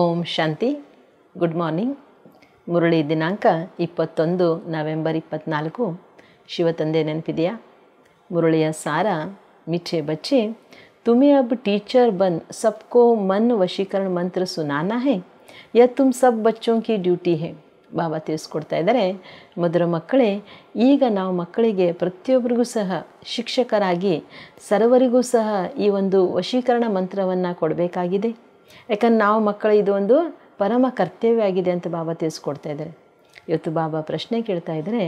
ಓಂ ಶಾಂತಿ good morning ಮುರಳಿ ದಿನಾಂಕ ಇಪ್ಪತ್ತೊಂದು ನವೆಂಬರ್ ಇಪ್ಪತ್ತ್ನಾಲ್ಕು ಶಿವತಂದೆ ನೆನಪಿದೆಯಾ ಮುರುಳಿಯ ಸಾರ ಮಿಠೆ ಬಚ್ಚೆ ತುಮಿ ಅಬ್ ಟೀಚರ್ ಬನ್ ಸಬ್ಕೋ ಮನ್ ವಶೀಕರಣ ಮಂತ್ರ ಸುನಾನಾ ಹೇ ಯಾ ತುಮ್ ಸಬ್ ಬಚ್ಚೋಂ ಕಿ ಡ್ಯೂಟಿ ಹೇ ಬಾಬಾ ತಿಳಿಸ್ಕೊಡ್ತಾ ಇದ್ದಾರೆ ಮೊದಲ ಮಕ್ಕಳೇ ಈಗ ನಾವು ಮಕ್ಕಳಿಗೆ ಪ್ರತಿಯೊಬ್ಬರಿಗೂ ಸಹ ಶಿಕ್ಷಕರಾಗಿ ಸರ್ವರಿಗೂ ಸಹ ಈ ಒಂದು ವಶೀಕರಣ ಮಂತ್ರವನ್ನು ಕೊಡಬೇಕಾಗಿದೆ ಯಾಕಂದ್ರೆ ನಾವು ಮಕ್ಕಳ ಇದೊಂದು ಪರಮ ಕರ್ತವ್ಯ ಆಗಿದೆ ಅಂತ ಬಾಬಾ ತಿಳಿಸ್ಕೊಡ್ತಾ ಇದ್ದಾರೆ ಇವತ್ತು ಬಾಬಾ ಪ್ರಶ್ನೆ ಕೇಳ್ತಾ ಇದ್ರೆ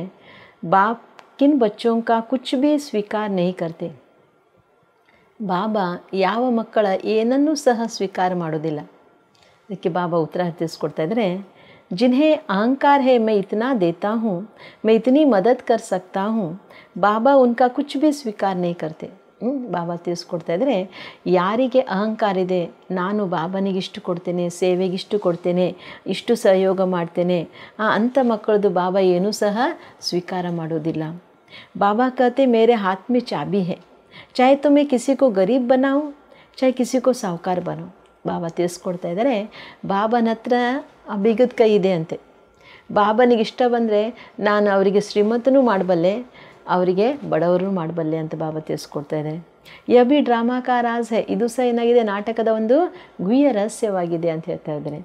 ಬಾಪ್ಕಿನ್ ಬಚ್ಚೋಂಕ ಕುಚ್ ಬಿ ಸ್ವೀಕಾರ ನೈ ಕರ್ತೆ ಬಾಬಾ ಯಾವ ಮಕ್ಕಳ ಏನನ್ನೂ ಸಹ ಸ್ವೀಕಾರ ಮಾಡೋದಿಲ್ಲ ಅದಕ್ಕೆ ಬಾಬಾ ಉತ್ತರ ತಿಳಿಸ್ಕೊಡ್ತಾ ಇದ್ದಾರೆ ಜಿನ್ಹೇ ಅಹಂಕಾರ ಹೇ ಮೈ इतना ದೇತಾ ಹೂ मैं इतनी मदद कर सकता हूँ बाबा उनका कुछ भी स्वीकार नहीं करते ಬಾಬಾ ತಿಳಿಸ್ಕೊಡ್ತಾ ಇದ್ದರೆ ಯಾರಿಗೆ ಅಹಂಕಾರ ಇದೆ ನಾನು ಬಾಬನಿಗೆ ಇಷ್ಟು ಕೊಡ್ತೇನೆ ಸೇವೆಗೆ ಇಷ್ಟು ಕೊಡ್ತೇನೆ ಇಷ್ಟು ಸಹಯೋಗ ಮಾಡ್ತೇನೆ ಅಂಥ ಮಕ್ಕಳದು ಬಾಬಾ ಏನೂ ಸಹ ಸ್ವೀಕಾರ ಮಾಡೋದಿಲ್ಲ ಬಾಬಾ ಕತೆ ಮೇರೆ ಆತ್ಮಿ ಚಾಬಿ ಹೇ ಚಾಹೆ ತುಮೆ ಕಿಸಿಕೋ ಗರೀಬ್ ಬನಾವು ಚಾಯ್ ಕಿಸಿಕೋ ಸಾಹುಕಾರ ಬಾಬಾ ತಿಳಿಸ್ಕೊಡ್ತಾ ಇದ್ದಾರೆ ಬಾಬನ ಹತ್ರ ಕೈ ಇದೆ ಅಂತೆ ಬಾಬನಿಗೆ ಇಷ್ಟ ಬಂದರೆ ನಾನು ಅವರಿಗೆ ಶ್ರೀಮಂತನೂ ಮಾಡಬಲ್ಲೆ ಅವರಿಗೆ ಬಡವರು ಮಾಡಬಲ್ಲೆ ಅಂತ ಭಾವ ತಿಳಿಸ್ಕೊಡ್ತಾಯಿದ್ದಾರೆ ಯಬಿ ರಾಜ್ ಹೇ ಇದು ಸಹ ಏನಾಗಿದೆ ನಾಟಕದ ಒಂದು ಗುಹ್ಯ ರಹಸ್ಯವಾಗಿದೆ ಅಂತ ಹೇಳ್ತಾ ಇದ್ದಾರೆ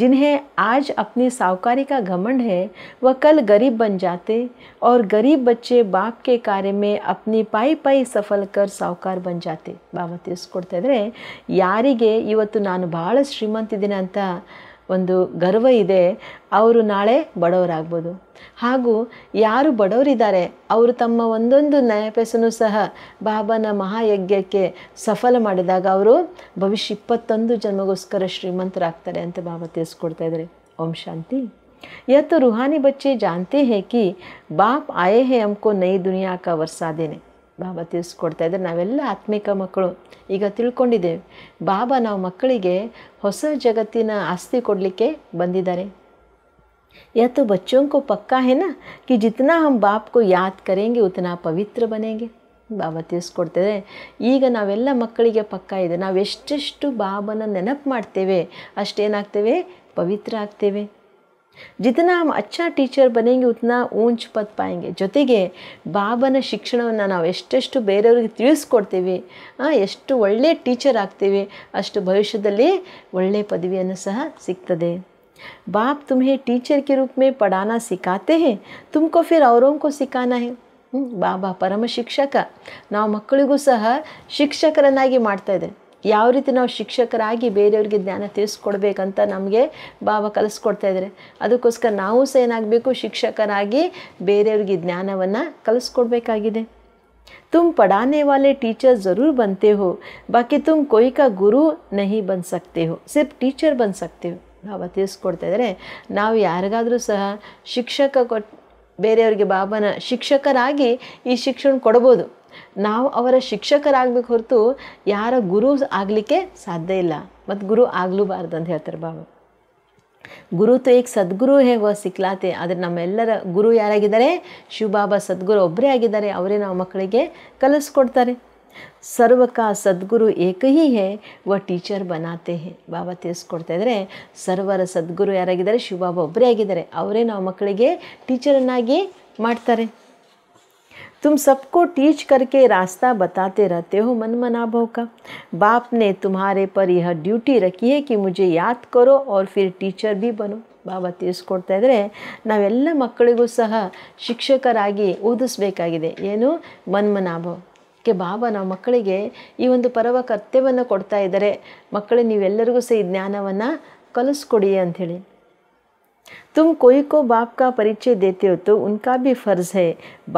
ಜಿನ್ಹೆ ಆಜ್ ಅಪ್ನಿ ಸಾವುಕಾರಿಕ ಘಮಂಡ್ ಹೇ ವ ಕಲ್ ಗರೀಬ್ ಬನ್ ಜಾತೆ ಅವ್ರ ಗರೀಬ್ ಬಚ್ಚೆ ಬಾಪ್ ಕೆ ಕಾರ್ಯ ಮೇ ಅಪ್ನಿ ಪೈ ಪೈ ಸಫಲ್ ಕರ್ ಸಾವುಕಾರ ಬನ್ ಜಾತೆ ಬಾಬಾ ತಿಳಿಸ್ಕೊಡ್ತಾ ಇದ್ರೆ ಯಾರಿಗೆ ಇವತ್ತು ನಾನು ಭಾಳ ಶ್ರೀಮಂತಿದ್ದೀನಿ ಅಂತ ಒಂದು ಗರ್ವ ಇದೆ ಅವರು ನಾಳೆ ಬಡವರಾಗ್ಬೋದು ಹಾಗೂ ಯಾರು ಬಡವರಿದ್ದಾರೆ ಅವರು ತಮ್ಮ ಒಂದೊಂದು ನ್ಯಾಯಪೆಸನೂ ಸಹ ಬಾಬಾನ ಮಹಾಯಜ್ಞಕ್ಕೆ ಸಫಲ ಮಾಡಿದಾಗ ಅವರು ಭವಿಷ್ಯ ಇಪ್ಪತ್ತೊಂದು ಜನ್ಮಗೋಸ್ಕರ ಶ್ರೀಮಂತರಾಗ್ತಾರೆ ಅಂತ ಬಾಬಾ ತಿಳಿಸ್ಕೊಡ್ತಾ ಇದ್ದಾರೆ ಓಂ ಶಾಂತಿ ಯತ್ತು ರುಹಾನಿ ಬಚ್ಚೆ बच्चे ಹೇ ಬಾಪ್ ಬಾಪ್ बाप ಹೇ ಅಮ್ಕೋ हमको नई दुनिया ಬಾಬಾ ತಿಳಿಸ್ಕೊಡ್ತಾ ಇದ್ದಾರೆ ನಾವೆಲ್ಲ ಆತ್ಮಿಕ ಮಕ್ಕಳು ಈಗ ತಿಳ್ಕೊಂಡಿದ್ದೇವೆ ಬಾಬಾ ನಾವು ಮಕ್ಕಳಿಗೆ ಹೊಸ ಜಗತ್ತಿನ ಆಸ್ತಿ ಕೊಡಲಿಕ್ಕೆ ಬಂದಿದ್ದಾರೆ ಯಾ तो ಬಚ್ಚೋಂಕೋ ಪಕ್ಕಾ पक्का ಕಿ ಜಿತ್ನಾ ಹಮ್ जितना हम बाप ಪವಿತ್ರ याद करेंगे ಬಾಬಾ ತಿಳಿಸ್ಕೊಡ್ತೇವೆ ಈಗ ನಾವೆಲ್ಲ ಮಕ್ಕಳಿಗೆ ಪಕ್ಕ ಇದೆ ನಾವು ಎಷ್ಟೆಷ್ಟು ಬಾಬನ ನೆನಪು ಮಾಡ್ತೇವೆ ಅಷ್ಟೇನಾಗ್ತೇವೆ ಪವಿತ್ರ ಆಗ್ತೇವೆ ಜಿತನಾ ಅಚ್ಚಾ ಟೀಚರ್ ಬನ್ನಿಂಗ್ ಉತ್ನ ಊಂಚ್ ಪತ್ ಪಾಯಂಗೆ ಜೊತೆಗೆ ಬಾಬನ ಶಿಕ್ಷಣವನ್ನು ನಾವು ಎಷ್ಟೆಷ್ಟು ಬೇರೆಯವ್ರಿಗೆ ತಿಳಿಸ್ಕೊಡ್ತೀವಿ ಎಷ್ಟು ಒಳ್ಳೆಯ ಟೀಚರ್ ಆಗ್ತೀವಿ ಅಷ್ಟು ಭವಿಷ್ಯದಲ್ಲಿ ಒಳ್ಳೆಯ ಪದವಿಯನ್ನು ಸಹ ಸಿಗ್ತದೆ ಬಾಬ್ ತುಮೇ ಟೀಚರ್ ಕೆ ರೂಪ ಮೇ ಪಡಾನ ಸಿಕ್ಕಾತೆ ಹೇ ತುಮಕೋ ಫಿರ್ औरों ಸಿಕ್ಕಾನ ಹೇ ಬಾಬಾ ಪರಮ ಶಿಕ್ಷಕ ನಾವು ಮಕ್ಕಳಿಗೂ ಸಹ ಶಿಕ್ಷಕರನ್ನಾಗಿ ಮಾಡ್ತಾ ಇದೆ ಯಾವ ರೀತಿ ನಾವು ಶಿಕ್ಷಕರಾಗಿ ಬೇರೆಯವ್ರಿಗೆ ಜ್ಞಾನ ತಿಳಿಸ್ಕೊಡ್ಬೇಕಂತ ನಮಗೆ ಬಾಬಾ ಕಲಿಸ್ಕೊಡ್ತಾ ಇದ್ದಾರೆ ಅದಕ್ಕೋಸ್ಕರ ನಾವು ಸಹ ಏನಾಗಬೇಕು ಶಿಕ್ಷಕರಾಗಿ ಬೇರೆಯವ್ರಿಗೆ ಜ್ಞಾನವನ್ನು ಕಲಿಸ್ಕೊಡ್ಬೇಕಾಗಿದೆ ತುಮ್ ಪಡಾನೆ ವಾಲೆ ಟೀಚರ್ ಜರೂರ್ ಬಂತೇ ಹೋ ಬಾಕಿ ತುಮ್ ಕೊಯ್ಕ ಗುರು ನಹಿ नहीं बन ಹೋ ಸಿರ್ಫ್ ಟೀಚರ್ टीचर बन ಹೋ ಭಾವ ತಿಳಿಸ್ಕೊಡ್ತಾ ಇದ್ದಾರೆ ನಾವು ಯಾರಿಗಾದರೂ ಸಹ ಶಿಕ್ಷಕ ಕೊಟ್ಟು ಬೇರೆಯವ್ರಿಗೆ ಬಾಬನ ಶಿಕ್ಷಕರಾಗಿ ಈ ಶಿಕ್ಷಣ ಕೊಡ್ಬೋದು ನಾವು ಅವರ ಶಿಕ್ಷಕರಾಗಬೇಕು ಹೊರತು ಯಾರ ಗುರು ಆಗಲಿಕ್ಕೆ ಸಾಧ್ಯ ಇಲ್ಲ ಮತ್ತು ಗುರು ಆಗಲೂಬಾರ್ದು ಅಂತ ಹೇಳ್ತಾರೆ ಬಾಬಾ ಗುರು ತು ಈಗ ಸದ್ಗುರು ಹೇಗೋ ಸಿಕ್ಲಾತೆ ಆದರೆ ನಮ್ಮೆಲ್ಲರ ಗುರು ಯಾರಾಗಿದ್ದಾರೆ ಶಿವಬಾಬಾ ಸದ್ಗುರು ಒಬ್ಬರೇ ಆಗಿದ್ದಾರೆ ಅವರೇ ನಾವು ಮಕ್ಕಳಿಗೆ ಕಲಿಸ್ಕೊಡ್ತಾರೆ ಸರ್ವಕ ಸದ್ಗುರು ಏಕಹಿ ಹೇ ವ ಟೀಚರ್ ಬನಾತೆ ಹೇ ಬಾಬಾ ತಿಳಿಸ್ಕೊಡ್ತಾ ಇದ್ದಾರೆ ಸರ್ವರ ಸದ್ಗುರು ಯಾರಾಗಿದ್ದಾರೆ ಶಿವಬಾಬಾ ಒಬ್ಬರೇ ಆಗಿದ್ದಾರೆ ಅವರೇ ನಾವು ಮಕ್ಕಳಿಗೆ ಟೀಚರನ್ನಾಗಿ ಮಾಡ್ತಾರೆ तुम सबको टीच करके रास्ता बताते रहते हो मन मनाभव का बाप ने तुम्हारे पर यह ड्यूटी रखी है कि मुझे याद करो और फिर टीचर भी बनो ಬಾಬಾ ತಿಳಿಸ್ಕೊಡ್ತಾ ಇದ್ದರೆ ನಾವೆಲ್ಲ ಮಕ್ಕಳಿಗೂ ಸಹ ಶಿಕ್ಷಕರಾಗಿ ಓದಿಸ್ಬೇಕಾಗಿದೆ ಏನು ಮನ್ಮನಾಭಕ್ಕೆ ಬಾಬಾ ನಾವು ಮಕ್ಕಳಿಗೆ ಈ ಒಂದು ಪರವ ಕರ್ತವ್ಯವನ್ನು ಕೊಡ್ತಾ ಇದ್ದಾರೆ ಮಕ್ಕಳು ನೀವೆಲ್ಲರಿಗೂ ಸಹ ಈ ಜ್ಞಾನವನ್ನು ಕಲಿಸ್ಕೊಡಿ ಅಂಥೇಳಿ तुम कोई को बाप का ಪರಿಚಯ देते हो तो उनका भी ಫರ್ಜ್ है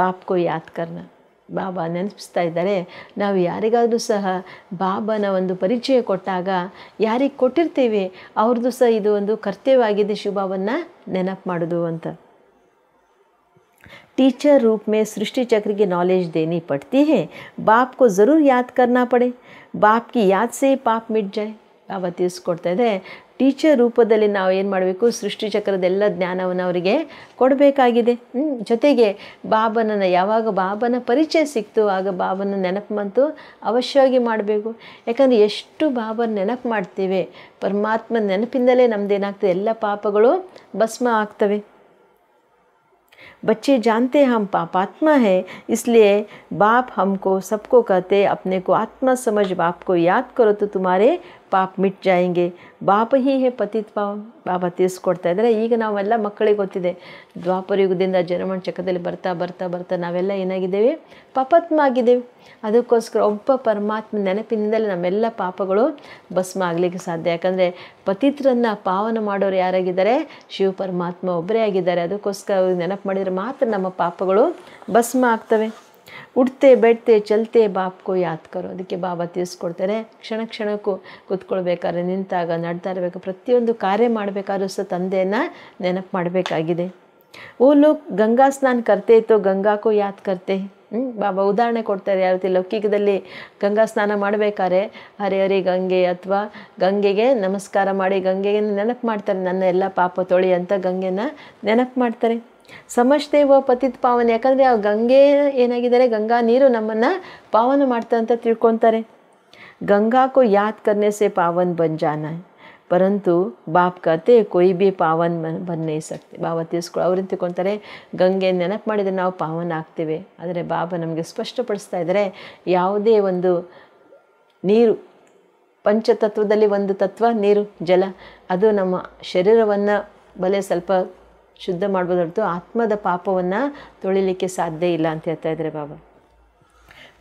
बाप को याद करना ಬಾಬಾ ನೆನಪಿಸ್ತಾ ಇದ್ದಾರೆ ನಾವು ಯಾರಿಗಾದರೂ ಸಹ ಬಾಬಾನ ಒಂದು ಪರಿಚಯ ಕೊಟ್ಟಾಗ ಯಾರಿಗೆ ಕೊಟ್ಟಿರ್ತೇವೆ ಅವ್ರದ್ದು ಸಹ ಇದು ಒಂದು ಕರ್ತವ್ಯವಾಗಿದೆ ಶಿವಬಾಬನ್ನ ನೆನಪು ಮಾಡೋದು ಅಂತ ಟೀಚರ್ ರೂಪ में सृष्टि चक्र की नॉलेज देनी पड़ती है बाप को ज़रूर याद करना पड़े बाप की याद से पाप मिट जाए बाबा ತಿಳಿಸ್ಕೊಡ್ತಾ ಇದೆ ಟೀಚರ್ ರೂಪದಲ್ಲಿ ನಾವು ಏನು ಮಾಡಬೇಕು ಸೃಷ್ಟಿ ಎಲ್ಲ ಜ್ಞಾನವನ್ನು ಅವರಿಗೆ ಕೊಡಬೇಕಾಗಿದೆ ಜೊತೆಗೆ ಬಾಬನನ್ನು ಯಾವಾಗ ಬಾಬನ ಪರಿಚಯ ಸಿಕ್ತು ಆಗ ಬಾಬನ ನೆನಪು ಬಂತು ಅವಶ್ಯವಾಗಿ ಮಾಡಬೇಕು ಯಾಕಂದರೆ ಎಷ್ಟು ಬಾಬನ ನೆನಪು ಮಾಡ್ತೀವಿ ಪರಮಾತ್ಮ ನೆನಪಿಂದಲೇ ನಮ್ಮದೇನಾಗ್ತದೆ ಎಲ್ಲ ಪಾಪಗಳು ಭಸ್ಮ ಆಗ್ತವೆ ಬಚ್ಚೆ ಜಾನತೆ ಹಮ್ ಪಾಪ ಆತ್ಮ ಹೇ ಇಸ್ಲೇ ಬಾಪ್ ಹಮ್ಕೋ ಸಬ್ಕೋ ಕತೆ अपने को आत्मा समझ ಬಾಪ್ ಕೋ याद करो ಪಾಪ ಮಿಟ್ ಜಾಯಿಂಗೆ ಬಾಪ ಹೀ ಹೇ ಪತಿತ್ ಪಾ ತಿಳಿಸ್ಕೊಡ್ತಾ ಇದ್ದಾರೆ ಈಗ ನಾವೆಲ್ಲ ಮಕ್ಕಳಿಗೆ ಗೊತ್ತಿದೆ ದ್ವಾಪರ ಯುಗದಿಂದ ಜನಮಣ್ ಚಕ್ರದಲ್ಲಿ ಬರ್ತಾ ಬರ್ತಾ ಬರ್ತಾ ನಾವೆಲ್ಲ ಏನಾಗಿದ್ದೇವೆ ಪಾಪತ್ಮ ಆಗಿದ್ದೇವೆ ಅದಕ್ಕೋಸ್ಕರ ಒಬ್ಬ ಪರಮಾತ್ಮ ನೆನಪಿನಿಂದಲೇ ನಮ್ಮೆಲ್ಲ ಪಾಪಗಳು ಭಸ್ಮ ಆಗಲಿಕ್ಕೆ ಸಾಧ್ಯ ಯಾಕಂದರೆ ಪತಿತ್ರನ್ನು ಪಾವನ ಮಾಡೋರು ಯಾರಾಗಿದ್ದಾರೆ ಶಿವ ಪರಮಾತ್ಮ ಒಬ್ಬರೇ ಆಗಿದ್ದಾರೆ ಅದಕ್ಕೋಸ್ಕರ ಅವ್ರಿಗೆ ನೆನಪು ಮಾಡಿದರೆ ಮಾತ್ರ ನಮ್ಮ ಪಾಪಗಳು ಭಸ್ಮ ಆಗ್ತವೆ ಉಡ್ತೆ ಬೆಡ್ತೆ ಚಲ್ತೆ ಬಾಪ್ಕೋ ಯಾತ್ ಕರೋ ಅದಕ್ಕೆ ಬಾಬಾ ತಿಳಿಸ್ಕೊಡ್ತಾರೆ ಕ್ಷಣ ಕ್ಷಣಕ್ಕೂ ಕೂತ್ಕೊಳ್ಬೇಕಾದ್ರೆ ನಿಂತಾಗ ನಡ್ತಾ ಇರಬೇಕು ಪ್ರತಿಯೊಂದು ಕಾರ್ಯ ಮಾಡಬೇಕಾದ್ರೂ ಸಹ ತಂದೆಯನ್ನು ನೆನಪು ಮಾಡಬೇಕಾಗಿದೆ ಓ ಲೋಕ್ ಗಂಗಾ ಸ್ನಾನ ಕರ್ತೇ ಇತ್ತು ಗಂಗಾಕೋ ಯಾತ್ ಕರ್ತೆ ಹ್ಞೂ ಬಾಬಾ ಉದಾಹರಣೆ ಕೊಡ್ತಾರೆ ಯಾವ ರೀತಿ ಲೌಕಿಕದಲ್ಲಿ ಗಂಗಾ ಸ್ನಾನ ಮಾಡಬೇಕಾದ್ರೆ ಹರಿ ಹರಿ ಗಂಗೆ ಅಥವಾ ಗಂಗೆಗೆ ನಮಸ್ಕಾರ ಮಾಡಿ ಗಂಗೆಗೆ ನೆನಪು ಮಾಡ್ತಾರೆ ನನ್ನ ಎಲ್ಲ ಪಾಪ ತೊಳಿ ಅಂತ ಗಂಗೆನ ನೆನಪು ಮಾಡ್ತಾರೆ ಸಮಷ್ಟೇವ ಪತಿತ್ ಪಾವನ ಯಾಕಂದರೆ ಆ ಗಂಗೆ ಏನಾಗಿದ್ದಾರೆ ಗಂಗಾ ನೀರು ನಮ್ಮನ್ನು ಪಾವನ ಮಾಡ್ತಾ ಅಂತ ತಿಳ್ಕೊತಾರೆ ಗಂಗಾಕೋ ಯಾದ ಕರ್ನೆ ಸೇ ಪಾವನ್ ಬನ್ ಪರಂತು ಬಾಪ್ ಕತೆ ಕೊಯ್ ಬಿ ಪಾವನ್ ಬನ್ ಸಕ್ತಿ ಬಾಬ ಬಾಬಾ ತಿಳ್ಸ್ಕೊಳ್ಳೋ ಅವ್ರನ್ನ ತಿಳ್ಕೊತಾರೆ ಗಂಗೆ ನೆನಪು ಮಾಡಿದರೆ ನಾವು ಪಾವನ ಆಗ್ತೇವೆ ಆದರೆ ಬಾಬ ನಮಗೆ ಸ್ಪಷ್ಟಪಡಿಸ್ತಾ ಇದ್ದಾರೆ ಯಾವುದೇ ಒಂದು ನೀರು ಪಂಚತತ್ವದಲ್ಲಿ ಒಂದು ತತ್ವ ನೀರು ಜಲ ಅದು ನಮ್ಮ ಶರೀರವನ್ನು ಬಲೆ ಸ್ವಲ್ಪ ಶುದ್ಧ ಮಾಡ್ಬೋದು आत्म ಆತ್ಮದ ಪಾಪವನ್ನು ತೊಳಿಲಿಕ್ಕೆ ಸಾಧ್ಯ ಇಲ್ಲ ಅಂತ ಹೇಳ್ತಾ ಇದ್ದಾರೆ ಬಾಬಾ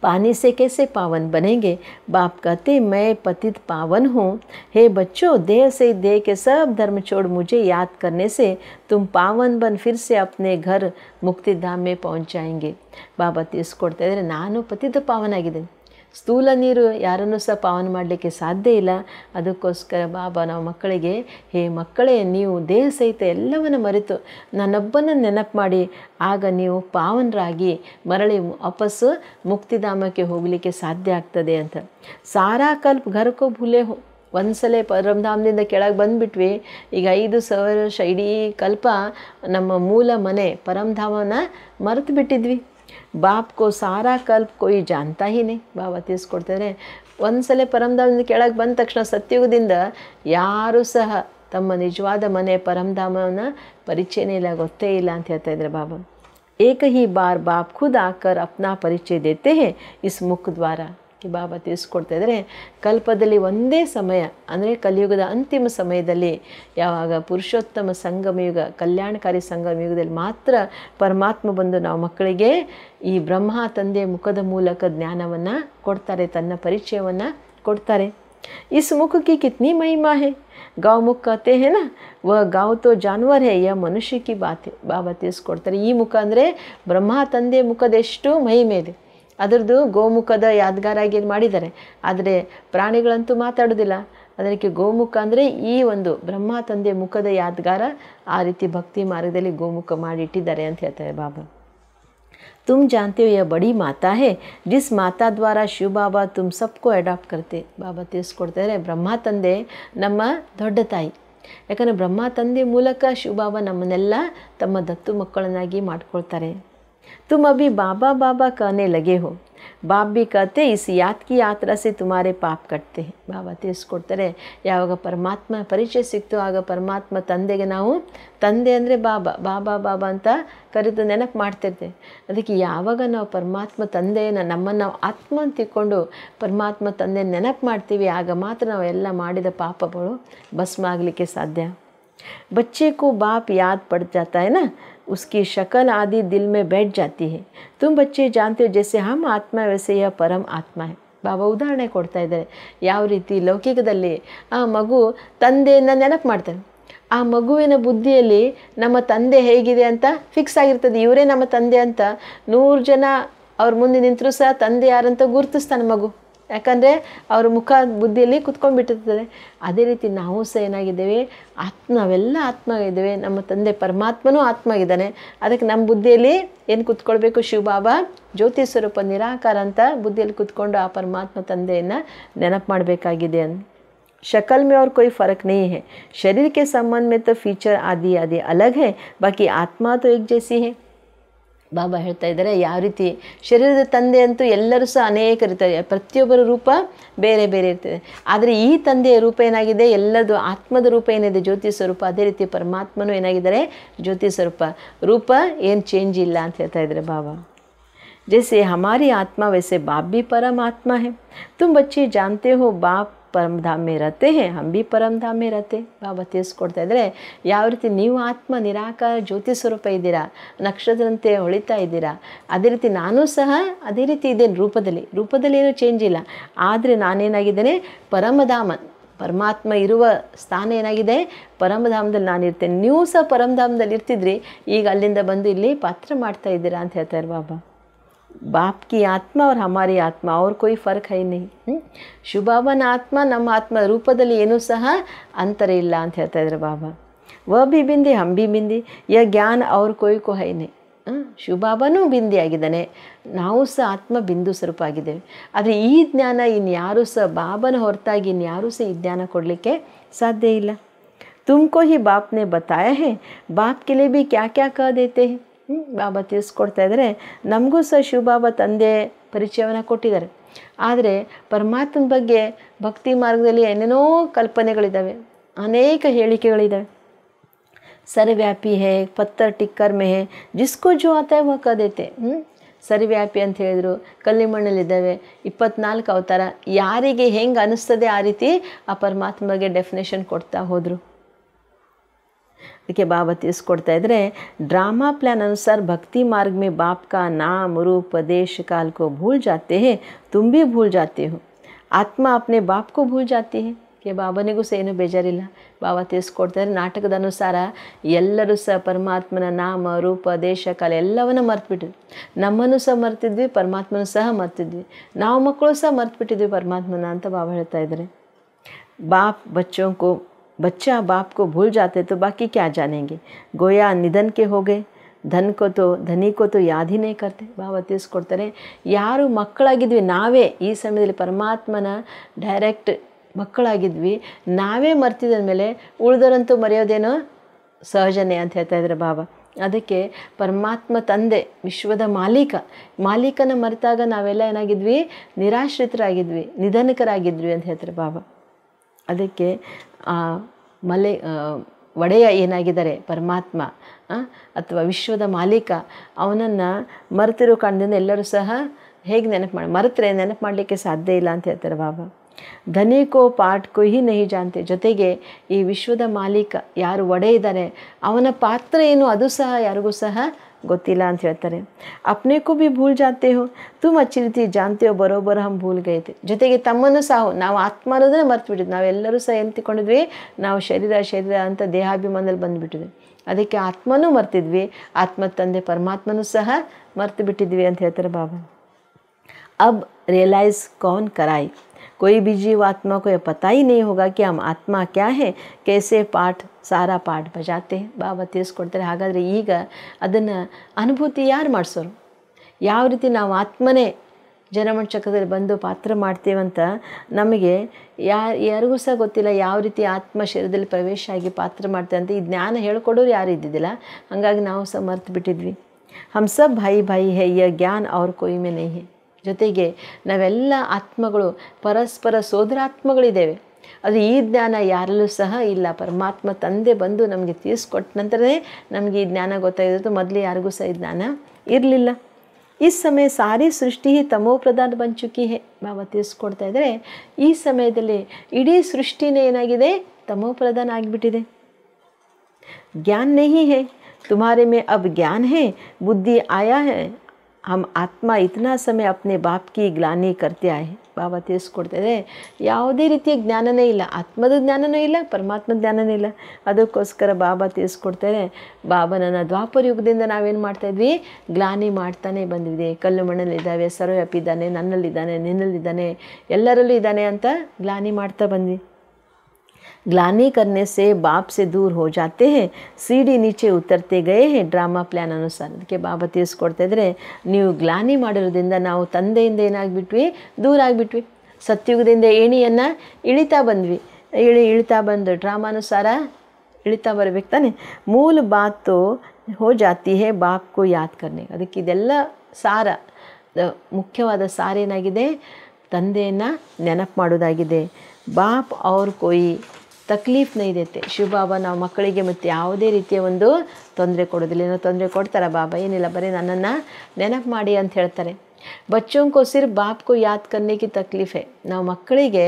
पानी से कैसे पावन बनेंगे बाप कहते मैं पतित पावन हूँ हे बच्चों देह से देह के सब धर्म छोड़ मुझे याद करने से तुम पावन बन फिर से अपने घर मुक्तिधाम में पहुँच जाएंगे बाबा तीस को नानू पतित पावन आगे ಸ್ಥೂಲ ನೀರು ಯಾರನ್ನು ಸಹ ಪಾವನ ಮಾಡಲಿಕ್ಕೆ ಸಾಧ್ಯ ಇಲ್ಲ ಅದಕ್ಕೋಸ್ಕರ ಬಾಬಾ ನಾವು ಮಕ್ಕಳಿಗೆ ಹೇ ಮಕ್ಕಳೇ ನೀವು ದೇಹ ಸಹಿತ ಎಲ್ಲವನ್ನು ಮರೆತು ನನ್ನೊಬ್ಬನ ನೆನಪು ಮಾಡಿ ಆಗ ನೀವು ಪಾವನರಾಗಿ ಮರಳಿ ವಾಪಸ್ಸು ಮುಕ್ತಿಧಾಮಕ್ಕೆ ಹೋಗಲಿಕ್ಕೆ ಸಾಧ್ಯ ಆಗ್ತದೆ ಅಂತ ಸಾರಾ ಕಲ್ಪ ಘರ್ಕೋ ಭೂಲೆ ಒಂದ್ಸಲ ಪರಮಧಾಮದಿಂದ ಕೆಳಗೆ ಬಂದುಬಿಟ್ವಿ ಈಗ ಐದು ಸಾವಿರ ಇಡೀ ಕಲ್ಪ ನಮ್ಮ ಮೂಲ ಮನೆ ಪರಮಧಾಮನ ಮರೆತು ಬಿಟ್ಟಿದ್ವಿ बाप को सारा कल्प कोई जानता ही नहीं बाबातीश కొట్టనే ಒಂದಸಲೆ ಪರಮದಾಮಿನ ಕೇಳಕ ಬಂದ ತಕ್ಷಣ ಸತ್ಯಯುಗದಿಂದ ಯಾರು ಸಹ ತಮ್ಮ ನಿಜವಾದ ಮನೆ ಪರಮದಾಮವನ ಪರಿಚಯನೇ ಲಾಗುತ್ತೇ ಇಲ್ಲ ಅಂತ ಹೇಳ್ತಾ ಇದ್ರು ಬಾಬಾ ಏಕಹಿ ಬಾರ ಬಾಪ खुद आकर अपना परिचय देते हैं इस मुख द्वारा ಬಾಬಾ ತಿಳಿಸ್ಕೊಡ್ತಾ ಇದ್ದಾರೆ ಕಲ್ಪದಲ್ಲಿ ಒಂದೇ ಸಮಯ ಅಂದರೆ ಕಲಿಯುಗದ ಅಂತಿಮ ಸಮಯದಲ್ಲಿ ಯಾವಾಗ ಪುರುಷೋತ್ತಮ ಸಂಗಮಯುಗ ಕಲ್ಯಾಣಕಾರಿ ಸಂಗಮಯುಗದಲ್ಲಿ ಮಾತ್ರ ಪರಮಾತ್ಮ ಬಂದು ನಾವು ಮಕ್ಕಳಿಗೆ ಈ ಬ್ರಹ್ಮ ತಂದೆ ಮುಖದ ಮೂಲಕ ಜ್ಞಾನವನ್ನು ಕೊಡ್ತಾರೆ ತನ್ನ ಪರಿಚಯವನ್ನು ಕೊಡ್ತಾರೆ ಇಸ್ ಮುಖಕ್ಕೆ ಕಿತ್ನಿ ಮಹಿಮಾ महिमा है ಮುಖ मुख कहते ವ ना ತೋ ಜಾನ್ವರ್ तो जानवर है यह ಬಾಬಾ ತಿಳಿಸ್ಕೊಡ್ತಾರೆ ಈ ಮುಖ ಅಂದರೆ ಬ್ರಹ್ಮ ತಂದೆ ಮುಖದೆಷ್ಟು ಮಹಿಮೆ ಇದೆ ಅದರದ್ದು ಗೋಮುಖದ ಯಾದಗಾರಾಗಿ ಏನು ಮಾಡಿದ್ದಾರೆ ಆದರೆ ಪ್ರಾಣಿಗಳಂತೂ ಮಾತಾಡೋದಿಲ್ಲ ಅದಕ್ಕೆ ಗೋಮುಖ ಅಂದರೆ ಈ ಒಂದು ಬ್ರಹ್ಮ ತಂದೆ ಮುಖದ ಯಾದಗಾರ ಆ ರೀತಿ ಭಕ್ತಿ ಮಾರ್ಗದಲ್ಲಿ ಗೋಮುಖ ಮಾಡಿಟ್ಟಿದ್ದಾರೆ ಅಂತ ಹೇಳ್ತಾರೆ ಬಾಬಾ ತುಮ್ ಜಾಂತಿ ಯ ಬಡಿ ಮಾತಾ ಹೇ ಜಿಸ್ ಮಾತಾ ದ್ವಾರ ಶಿವ ಬಾಬಾ ತುಮ್ ಸಬ್ಕೋ ಅಡಾಪ್ಟ್ ಕರ್ತೆ ಬಾಬಾ ತಿಳಿಸ್ಕೊಡ್ತಾರೆ ಬ್ರಹ್ಮ ತಂದೆ ನಮ್ಮ ದೊಡ್ಡ ತಾಯಿ ಯಾಕಂದರೆ ಬ್ರಹ್ಮ ತಂದೆ ಮೂಲಕ ಶಿವ ಬಾಬಾ ನಮ್ಮನ್ನೆಲ್ಲ ತಮ್ಮ ದತ್ತು ಮಕ್ಕಳನ್ನಾಗಿ ಮಾಡ್ಕೊಳ್ತಾರೆ तुम अभी बाबा बाबा कहने लगे हो ಬಾಬ್ ಬಿ ಕತೆ ಇಸ್ ಯಾತ್ಕಿ ಯಾತ್ರ ಸೆ ತುಮಾರೆ ಪಾಪ್ ಕಟ್ತೆ ಬಾಬಾ ತಿಳಿಸ್ಕೊಡ್ತಾರೆ ಯಾವಾಗ ಪರಮಾತ್ಮ ಪರಿಚಯ ಸಿಕ್ತು ಆಗ ಪರಮಾತ್ಮ ತಂದೆಗೆ ನಾವು ತಂದೆ ಅಂದರೆ ಬಾಬಾ ಬಾಬಾ ಬಾಬಾ ಅಂತ ಕರೆದು ನೆನಪು ಮಾಡ್ತಿರ್ತೇವೆ ಅದಕ್ಕೆ ಯಾವಾಗ ನಾವು ಪರಮಾತ್ಮ ತಂದೆಯನ್ನು ನಮ್ಮನ್ನು ನಾವು ಆತ್ಮ ಅಂತ ಪರಮಾತ್ಮ ತಂದೆ ನೆನಪು ಮಾಡ್ತೀವಿ ಆಗ ಮಾತ್ರ ನಾವು ಎಲ್ಲ ಮಾಡಿದ ಪಾಪಗಳು ಭಸ್ಮ ಆಗಲಿಕ್ಕೆ ಸಾಧ್ಯ ಬಚ್ಚೆ ಬಾಪ್ ಯಾದ್ ಪಡ್ತಾ ಏನ उसकी शक्ल आदि दिल में बैठ जाती है तुम बच्चे जानते हो जैसे हम ಆತ್ಮ वैसे ಪರಂ परम ಆತ್ಮ है ಬಾಬಾ ಉದಾಹರಣೆ ಕೊಡ್ತಾ ಇದ್ದಾರೆ ಯಾವ ರೀತಿ ಲೌಕಿಕದಲ್ಲಿ ಆ ಮಗು ತಂದೆಯನ್ನು ನೆನಪು ಮಾಡ್ತಾನೆ ಆ ಮಗುವಿನ ಬುದ್ಧಿಯಲ್ಲಿ ನಮ್ಮ ತಂದೆ ಹೇಗಿದೆ ಅಂತ ಫಿಕ್ಸ್ ಆಗಿರ್ತದೆ ಇವರೇ ನಮ್ಮ ತಂದೆ ಅಂತ ನೂರು ಜನ ಅವ್ರ ಮುಂದೆ ನಿಂತರೂ ಸಹ ತಂದೆ ಯಾರಂತ ಗುರುತಿಸ್ತಾನೆ ಮಗು ಯಾಕಂದರೆ ಅವ್ರ ಮುಖ ಬುದ್ಧಿಯಲ್ಲಿ ಕುತ್ಕೊಂಡ್ಬಿಟ್ಟಿರ್ತದೆ ಅದೇ ರೀತಿ ನಾವು ಸಹ ಏನಾಗಿದ್ದೇವೆ ಆತ್ಮ ನಾವೆಲ್ಲ ಆತ್ಮ ಇದ್ದೇವೆ ನಮ್ಮ ತಂದೆ ಪರಮಾತ್ಮನೂ ಆತ್ಮ ಇದ್ದಾನೆ ಅದಕ್ಕೆ ನಮ್ಮ ಬುದ್ಧಿಯಲ್ಲಿ ಏನು ಕುತ್ಕೊಳ್ಬೇಕು ಶಿವಬಾಬಾ ಜ್ಯೋತಿ ಸ್ವರೂಪ ನಿರಾಕಾರ ಅಂತ ಬುದ್ಧಿಯಲ್ಲಿ ಕುತ್ಕೊಂಡು ಆ ಪರಮಾತ್ಮ ತಂದೆಯನ್ನು ನೆನಪು ಮಾಡಬೇಕಾಗಿದೆ ಅಂತ ಶಕಲ್ ಮೇ ಅವ್ರ कोई ಫರಕ್ ನೀ ಹೇ ಸಂಬಂಧಮಿತ ಫೀಚರ್ ಆದಿ ಆದಿ तो ಬಾಕಿ आदि आदि अलग है बाकी ಬಾಬಾ ಹೇಳ್ತಾ ಇದ್ದಾರೆ ಯಾವ ರೀತಿ ಶರೀರದ ತಂದೆ ಅಂತೂ ಎಲ್ಲರೂ ಸಹ ಅನೇಕ ಇರ್ತಾರೆ ಪ್ರತಿಯೊಬ್ಬರ ರೂಪ ಬೇರೆ ಬೇರೆ ಇರ್ತದೆ ಆದರೆ ಈ ತಂದೆಯ ರೂಪ ಏನಾಗಿದೆ ಎಲ್ಲದು ಆತ್ಮದ ರೂಪ ಏನಿದೆ ಜ್ಯೋತಿ ಸ್ವರೂಪ ಅದೇ ರೀತಿ ಪರಮಾತ್ಮನೂ ಏನಾಗಿದ್ದಾರೆ ಜ್ಯೋತಿ ಸ್ವರೂಪ ರೂಪ ಏನು ಚೇಂಜ್ ಇಲ್ಲ ಅಂತ ಹೇಳ್ತಾ ಇದ್ದಾರೆ ಬಾಬಾ ಜೈಸೆ ಹಮಾರಿ ಆತ್ಮ ವೈಸೆ ಬಾಬಿ ಪರಮಾತ್ಮ परमात्मा ತುಂಬ तुम ಜಾನ್ತೆ ಹೋ ಬಾಪ್ ಪರಮಧಾಮ ಇರತ್ತೆ ಹೇ ಹಂಬಿ ಪರಮಧಾಮ में ಬಾಬಾ ತಿಳಿಸ್ಕೊಡ್ತಾ ಇದ್ದರೆ ಯಾವ ರೀತಿ ನೀವು ಆತ್ಮ ನಿರಾಕಾರ ಜ್ಯೋತಿ ಸ್ವರೂಪ ಇದ್ದೀರಾ ನಕ್ಷತ್ರದಂತೆ ಹೊಳಿತಾ ಇದ್ದೀರಾ ಅದೇ ರೀತಿ ನಾನು ಸಹ ಅದೇ ರೀತಿ ಇದ್ದೇನೆ ರೂಪದಲ್ಲಿ ರೂಪದಲ್ಲಿ ಏನೂ ಚೇಂಜ್ ಇಲ್ಲ ಆದರೆ ನಾನೇನಾಗಿದ್ದೇನೆ ಪರಮಧಾಮ ಪರಮಾತ್ಮ ಇರುವ ಸ್ಥಾನ ಏನಾಗಿದೆ ಪರಮಧಾಮದಲ್ಲಿ ನಾನು ಇರ್ತೇನೆ ನೀವು ಸಹ ಪರಮಧಾಮದಲ್ಲಿ ಇರ್ತಿದ್ರಿ ಈಗ ಅಲ್ಲಿಂದ ಬಂದು ಇಲ್ಲಿ ಪಾತ್ರ ಮಾಡ್ತಾ ಇದ್ದೀರಾ ಅಂತ ಹೇಳ್ತಾರೆ ಬಾಬಾ ಬಾಪ್ಕಿ ಆತ್ಮ ಅವ್ರು ಹಮಾರಿ ಆತ್ಮ ಅವ್ರ ಕೊಯ್ ಫರ್ಕ್ ಹೈ ನೀ ಶುಭಾವನ ಆತ್ಮ ನಮ್ಮ ಆತ್ಮ ರೂಪದಲ್ಲಿ ಏನೂ ಸಹ ಅಂತರ ಇಲ್ಲ ಅಂತ ಹೇಳ್ತಾ ಇದ್ರು ಬಾಬಾ ವ ಬಿ ಬಿಂದಿ ಹಂ ಬಿಂದಿ ಯ ಜ್ಞಾನ ಅವ್ರ ಕೊಯ್ ಕೊಹೈನೆ ಶುಭಾಬನೂ ಬಿಂದಿ ಆಗಿದ್ದಾನೆ ನಾವು ಸಹ ಆತ್ಮ ಬಿಂದು ಸ್ವರೂಪ ಆಗಿದ್ದೇವೆ ಆದರೆ ಈ ಜ್ಞಾನ ಇನ್ಯಾರೂ ಸಹ ಬಾಬನ ಹೊರತಾಗಿ ಇನ್ಯಾರೂ ಸಹ ಈ ಜ್ಞಾನ ಕೊಡಲಿಕ್ಕೆ ಸಾಧ್ಯ ಇಲ್ಲ ತುಮಕೋ ಹಿ ಬಾಪ್ನೆ ಬತಾಯ ಹೇ ಬಾಪ್ ಕೆಲೆ ಬಿ ಕ್ಯಾ ಕ್ಯಾ ಕ ದೇತೆ ಹೇ ಬಾಬಾ ತಿಳಿಸ್ಕೊಡ್ತಾ ಇದ್ದಾರೆ ನಮಗೂ ಸಹ ಶಿವಬಾಬಾ ತಂದೆ ಪರಿಚಯವನ್ನು ಕೊಟ್ಟಿದ್ದಾರೆ ಆದರೆ ಪರಮಾತ್ಮನ ಬಗ್ಗೆ ಭಕ್ತಿ ಮಾರ್ಗದಲ್ಲಿ ಏನೇನೋ ಕಲ್ಪನೆಗಳಿದ್ದಾವೆ ಅನೇಕ ಹೇಳಿಕೆಗಳಿದ್ದಾವೆ ಸರ್ವ್ಯಾಪಿ ಹೇ ಪತ್ತರ್ ಟಿಕ್ಕರ್ ಮೇ ಹೇ ಜಿಸ್ಕೋ ಜೋ ಆತ ಕದೈತೆ ಹ್ಞೂ ಸರ್ವ್ಯಾಪಿ ಅಂತ ಹೇಳಿದರು ಕಲ್ಲಿಮಣ್ಣಲ್ಲಿದ್ದಾವೆ ಇಪ್ಪತ್ನಾಲ್ಕು ಅವತಾರ ಯಾರಿಗೆ ಹೆಂಗೆ ಅನ್ನಿಸ್ತದೆ ಆ ರೀತಿ ಆ ಪರಮಾತ್ಮ ಬಗ್ಗೆ ಡೆಫಿನೇಷನ್ ಕೊಡ್ತಾ ಹೋದರು ಅದಕ್ಕೆ ಬಾಬಾ ತಿಳಿಸ್ಕೊಡ್ತಾ ಇದ್ರೆ ಡ್ರಾಮಾ ಪ್ಲಾನ್ ಅನುಸಾರ ಭಕ್ತಿ ಮಾರ್ಗ ಮೇ ಬಾಪ್ ಕಾ ನಾಮ ರೂಪ ದೇಶ ಕೋ ಭೂಲ್ ಜಾತೆ ಹೇ ತುಮ್ ಭೂಲ್ ಜಾತೆ ಹೋ ಆತ್ಮ ಅಪ್ನೆ ಬಾಪ್ ಕೋ ಭೂಲ್ ಜಾತಿ ಹೇ ಕೆ ಬಾಬನಿಗೂ ಸಹ ಏನೂ ಬೇಜಾರಿಲ್ಲ ಬಾಬಾ ತಿಳಿಸ್ಕೊಡ್ತಾರೆ ನಾಟಕದ ಅನುಸಾರ ಎಲ್ಲರೂ ಸಹ ಪರಮಾತ್ಮನ ನಾಮ ರೂಪ ದೇಶ ಕಾಲ ಎಲ್ಲವನ್ನ ಮರ್ತ್ಬಿಟ್ಟಿದ್ವಿ ನಮ್ಮನ್ನು ಸಹ ಮರ್ತಿದ್ವಿ ಪರಮಾತ್ಮನ ಸಹ ಮರ್ತಿದ್ವಿ ನಾವು ಮಕ್ಕಳು ಸಹ ಮರ್ತ್ಬಿಟ್ಟಿದ್ವಿ ಪರಮಾತ್ಮನ ಅಂತ ಬಾಬಾ ಹೇಳ್ತಾ ಇದ್ದಾರೆ ಬಾಪ್ ಬಚ್ಚೋಂಕು बच्चा बाप को भूल जाते तो बाकी क्या जानेंगे गोया निधन के हो गए ಧನ್ ಕೊತು ಧನಿಕೋತು ಯಾದಿನೇ ಕರ್ತೆ ಭಾವ ತಿಳಿಸ್ಕೊಡ್ತಾರೆ ಯಾರು ಮಕ್ಕಳಾಗಿದ್ವಿ ನಾವೇ ಈ ಸಮಯದಲ್ಲಿ ಪರಮಾತ್ಮನ ಡೈರೆಕ್ಟ್ ಮಕ್ಕಳಾಗಿದ್ವಿ ನಾವೇ ಮರ್ತಿದ ಮೇಲೆ ಉಳಿದರಂತೂ ಮರೆಯೋದೇನೋ ಸಹಜನೆ ಅಂತ ಹೇಳ್ತಾ ಇದ್ದಾರೆ ಬಾಬಾ ಅದಕ್ಕೆ ಪರಮಾತ್ಮ ತಂದೆ ವಿಶ್ವದ ಮಾಲೀಕ ಮಾಲೀಕನ ಮರೆತಾಗ ನಾವೆಲ್ಲ ಏನಾಗಿದ್ವಿ ನಿರಾಶ್ರಿತರಾಗಿದ್ವಿ ನಿಧನಕರಾಗಿದ್ವಿ ಅಂತ ಹೇಳ್ತಾರೆ ಬಾಬಾ ಅದಕ್ಕೆ ಆ ಮಲೆ ಒಡೆಯ ಏನಾಗಿದ್ದಾರೆ ಪರಮಾತ್ಮ ಅಥವಾ ವಿಶ್ವದ ಮಾಲೀಕ ಅವನನ್ನು ಮರೆತಿರೋ ಕಾರಣದಿಂದ ಎಲ್ಲರೂ ಸಹ ಹೇಗೆ ನೆನಪು ಮಾಡಿ ಮರೆತರೆ ನೆನಪು ಮಾಡಲಿಕ್ಕೆ ಸಾಧ್ಯ ಇಲ್ಲ ಅಂತ ಹೇಳ್ತಾರೆ ಬಾಬಾ ಧನಿಕೋ ಪಾಠಕೋ ಹಿ ನಹಿಜಾಂತೆ ಜೊತೆಗೆ ಈ ವಿಶ್ವದ ಮಾಲೀಕ ಯಾರು ಒಡೆಯಿದ್ದಾರೆ ಅವನ ಪಾತ್ರ ಏನು ಅದು ಸಹ ಯಾರಿಗೂ ಸಹ ಗೊತ್ತಿಲ್ಲ ಅಂತ ಹೇಳ್ತಾರೆ ಅಪ್ನೇಕೂ ಬಿ ಭೂಲ್ ಜಾತೆ ಹೋ ತುಂಬ ಅಚ್ಚಿ ರೀತಿ ಜಾನ್ತೆಯೋ ಬರೋಬ್ಬರ ಹಂ ಭೂಲ್ ಗೈತೆ ಜೊತೆಗೆ ತಮ್ಮನ್ನು ಸಹ ನಾವು ಆತ್ಮ ಅನ್ನೋದನ್ನ ಮರ್ತು ನಾವೆಲ್ಲರೂ ಸಹ ಎಂತಿಕೊಂಡಿದ್ವಿ ನಾವು ಶರೀರ ಶರೀರ ಅಂತ ದೇಹಾಭಿಮಾನದಲ್ಲಿ ಬಂದುಬಿಟ್ಟಿದ್ವಿ ಅದಕ್ಕೆ ಆತ್ಮನೂ ಮರ್ತಿದ್ವಿ ಆತ್ಮ ತಂದೆ ಪರಮಾತ್ಮನೂ ಸಹ ಮರ್ತು ಬಿಟ್ಟಿದ್ವಿ ಅಂತ ಹೇಳ್ತಾರೆ ಬಾಬಾ ಅಬ್ ರಿಯಲೈಸ್ ಕೌನ್ ಕರಾಯಿ कोई भी जीव आत्मा को यह पता ही नहीं होगा कि हम आत्मा क्या है कैसे पाठ ಸಾರಾ ಪಾಠ ಬಜಾತೆ ಬಾಬಾ ತಿಳಿಸ್ಕೊಡ್ತಾರೆ ಹಾಗಾದರೆ ಈಗ ಅದನ್ನು ಅನುಭೂತಿ ಯಾರು ಮಾಡಿಸೋರು ಯಾವ ರೀತಿ ನಾವು ಆತ್ಮನೇ ಜನಮಣ ಚಕ್ರದಲ್ಲಿ ಬಂದು ಪಾತ್ರ ಮಾಡ್ತೀವಂತ ನಮಗೆ ಯಾ ಯಾರಿಗೂ ಸಹ ಗೊತ್ತಿಲ್ಲ ಯಾವ ರೀತಿ ಆತ್ಮ ಶರೀರದಲ್ಲಿ ಪ್ರವೇಶ ಆಗಿ ಪಾತ್ರ ಮಾಡ್ತೇವೆ ಅಂತ ಈ ಜ್ಞಾನ ಹೇಳ್ಕೊಡೋರು ಯಾರು ಇದ್ದಿದ್ದಿಲ್ಲ ಹಾಗಾಗಿ ನಾವು ಸಹ ಮರ್ತು ಬಿಟ್ಟಿದ್ವಿ ಹಮ್ ಸಬ್ ಭಾಯಿ ಭಾಯಿ ಹೇ ಯ ಜ್ಞಾನ ಅವ್ರ ಕೊಯ್ಮೆ ನೈ ಹೇ ಜೊತೆಗೆ ನಾವೆಲ್ಲ ಆತ್ಮಗಳು ಪರಸ್ಪರ ಸೋದರಾತ್ಮಗಳಿದ್ದೇವೆ ಅದು ಈ ಜ್ಞಾನ ಯಾರಲ್ಲೂ ಸಹ ಇಲ್ಲ ಪರಮಾತ್ಮ ತಂದೆ ಬಂದು ನಮಗೆ ತಿಳಿಸ್ಕೊಟ್ಟ ನಂತರವೇ ನಮಗೆ ಈ ಜ್ಞಾನ ಗೊತ್ತಾಗಿರೋದು ಮೊದಲು ಯಾರಿಗೂ ಸಹ ಈ ಜ್ಞಾನ ಇರಲಿಲ್ಲ ಈ ಸಮಯ ಸಾರಿ ಸೃಷ್ಟಿ ತಮೋ ಪ್ರಧಾನ ಬಂಚುಕಿ ಹೇ ಬಾಬಾ ತಿಳಿಸ್ಕೊಡ್ತಾ ಇದ್ದರೆ ಈ ಸಮಯದಲ್ಲಿ ಇಡೀ ಸೃಷ್ಟಿನೇ ಏನಾಗಿದೆ ತಮೋ ಪ್ರಧಾನ ಆಗಿಬಿಟ್ಟಿದೆ ಜ್ಞಾನ ನೇ ಹೇ ತುಮಾರೆ ಮೇ ಅಬ್ ಜ್ಞಾನ ಹೇ ಬುದ್ಧಿ ಆಯಾ ಹೇ हम ಆತ್ಮ ಇತನಾ ಸಮಯ ಅಪ್ನೆ ಬಾಪ್ಕಿ ಗ್ಲಾನಿ ಕರ್ತೆ ಆಯ್ ಬಾಬಾ ತಿಳಿಸ್ಕೊಡ್ತಾರೆ ಯಾವುದೇ ರೀತಿಯ ಜ್ಞಾನನೇ ಇಲ್ಲ ಆತ್ಮದ ಜ್ಞಾನನೂ ಇಲ್ಲ ಪರಮಾತ್ಮ ಜ್ಞಾನನೇ ಇಲ್ಲ ಅದಕ್ಕೋಸ್ಕರ ಬಾಬಾ ತಿಳಿಸ್ಕೊಡ್ತಾರೆ ಬಾಬನನ್ನ ದ್ವಾಪರ ಯುಗದಿಂದ ನಾವೇನು ಮಾಡ್ತಾಯಿದ್ವಿ ಗ್ಲಾನಿ ಮಾಡ್ತಾನೆ ಬಂದಿದ್ವಿ ಕಲ್ಲು ಮಣ್ಣಲ್ಲಿದ್ದಾವೆ ಇದ್ದಾನೆ ನನ್ನಲ್ಲಿದ್ದಾನೆ ನಿನ್ನಲ್ಲಿದ್ದಾನೆ ಎಲ್ಲರಲ್ಲೂ ಇದ್ದಾನೆ ಅಂತ ಗ್ಲಾನಿ ಮಾಡ್ತಾ ಬಂದ್ವಿ ग्लानी करने से बाप से दूर हो जाते हैं सीढ़ी नीचे ಉತ್ತರ್ತೆ ಗಯೇ ಡ್ರಾಮಾ ಪ್ಲ್ಯಾನ್ ಅನುಸಾರ ಅದಕ್ಕೆ ಬಾಬಾ ತಿಳಿಸ್ಕೊಡ್ತಾಯಿದ್ರೆ ನೀವು ಗ್ಲಾನಿ ಮಾಡಿರೋದ್ರಿಂದ ನಾವು ತಂದೆಯಿಂದ ಏನಾಗ್ಬಿಟ್ವಿ ದೂರ ಆಗಿಬಿಟ್ವಿ ಸತ್ಯುಗದಿಂದ ಏಣಿಯನ್ನು ಇಳಿತಾ ಬಂದ್ವಿ ಇಳಿ ಇಳಿತಾ ಬಂದು ಡ್ರಾಮಾನುಸಾರ ಇಳಿತಾ ಬರಬೇಕು ತಾನೆ ಮೂಲ ಬಾತು ಹೋ ಜಾತಿ ಹೇ ಬಾಪ್ಕು ಯಾತ್ ಕರ್ನೆ ಅದಕ್ಕೆ ಇದೆಲ್ಲ ಸಾರ ಮುಖ್ಯವಾದ ಸಾರ ಏನಾಗಿದೆ ತಂದೆಯನ್ನು ನೆನಪು ಮಾಡೋದಾಗಿದೆ ಬಾಪ್ ಅವ್ರ ಕೊಯಿ ತಕ್ಲೀಫ್ನ ಶಿವ ಶಿವಬಾಬಾ ನಾವು ಮಕ್ಕಳಿಗೆ ಮತ್ತು ಯಾವುದೇ ರೀತಿಯ ಒಂದು ತೊಂದರೆ ಕೊಡೋದಿಲ್ಲ ಏನೋ ತೊಂದರೆ ಕೊಡ್ತಾರ ಬಾಬಾ ಏನಿಲ್ಲ ಬರೀ ನನ್ನನ್ನು ನೆನಪು ಮಾಡಿ ಅಂತ ಹೇಳ್ತಾರೆ ಬಚ್ಚೋಂಕೋ ಸಿರ್ಫ್ ಬಾಪ್ಕೋ ಯಾತ್ ಕನ್ನಿಗೆ ತಕ್ಲೀಫೆ ನಾವು ಮಕ್ಕಳಿಗೆ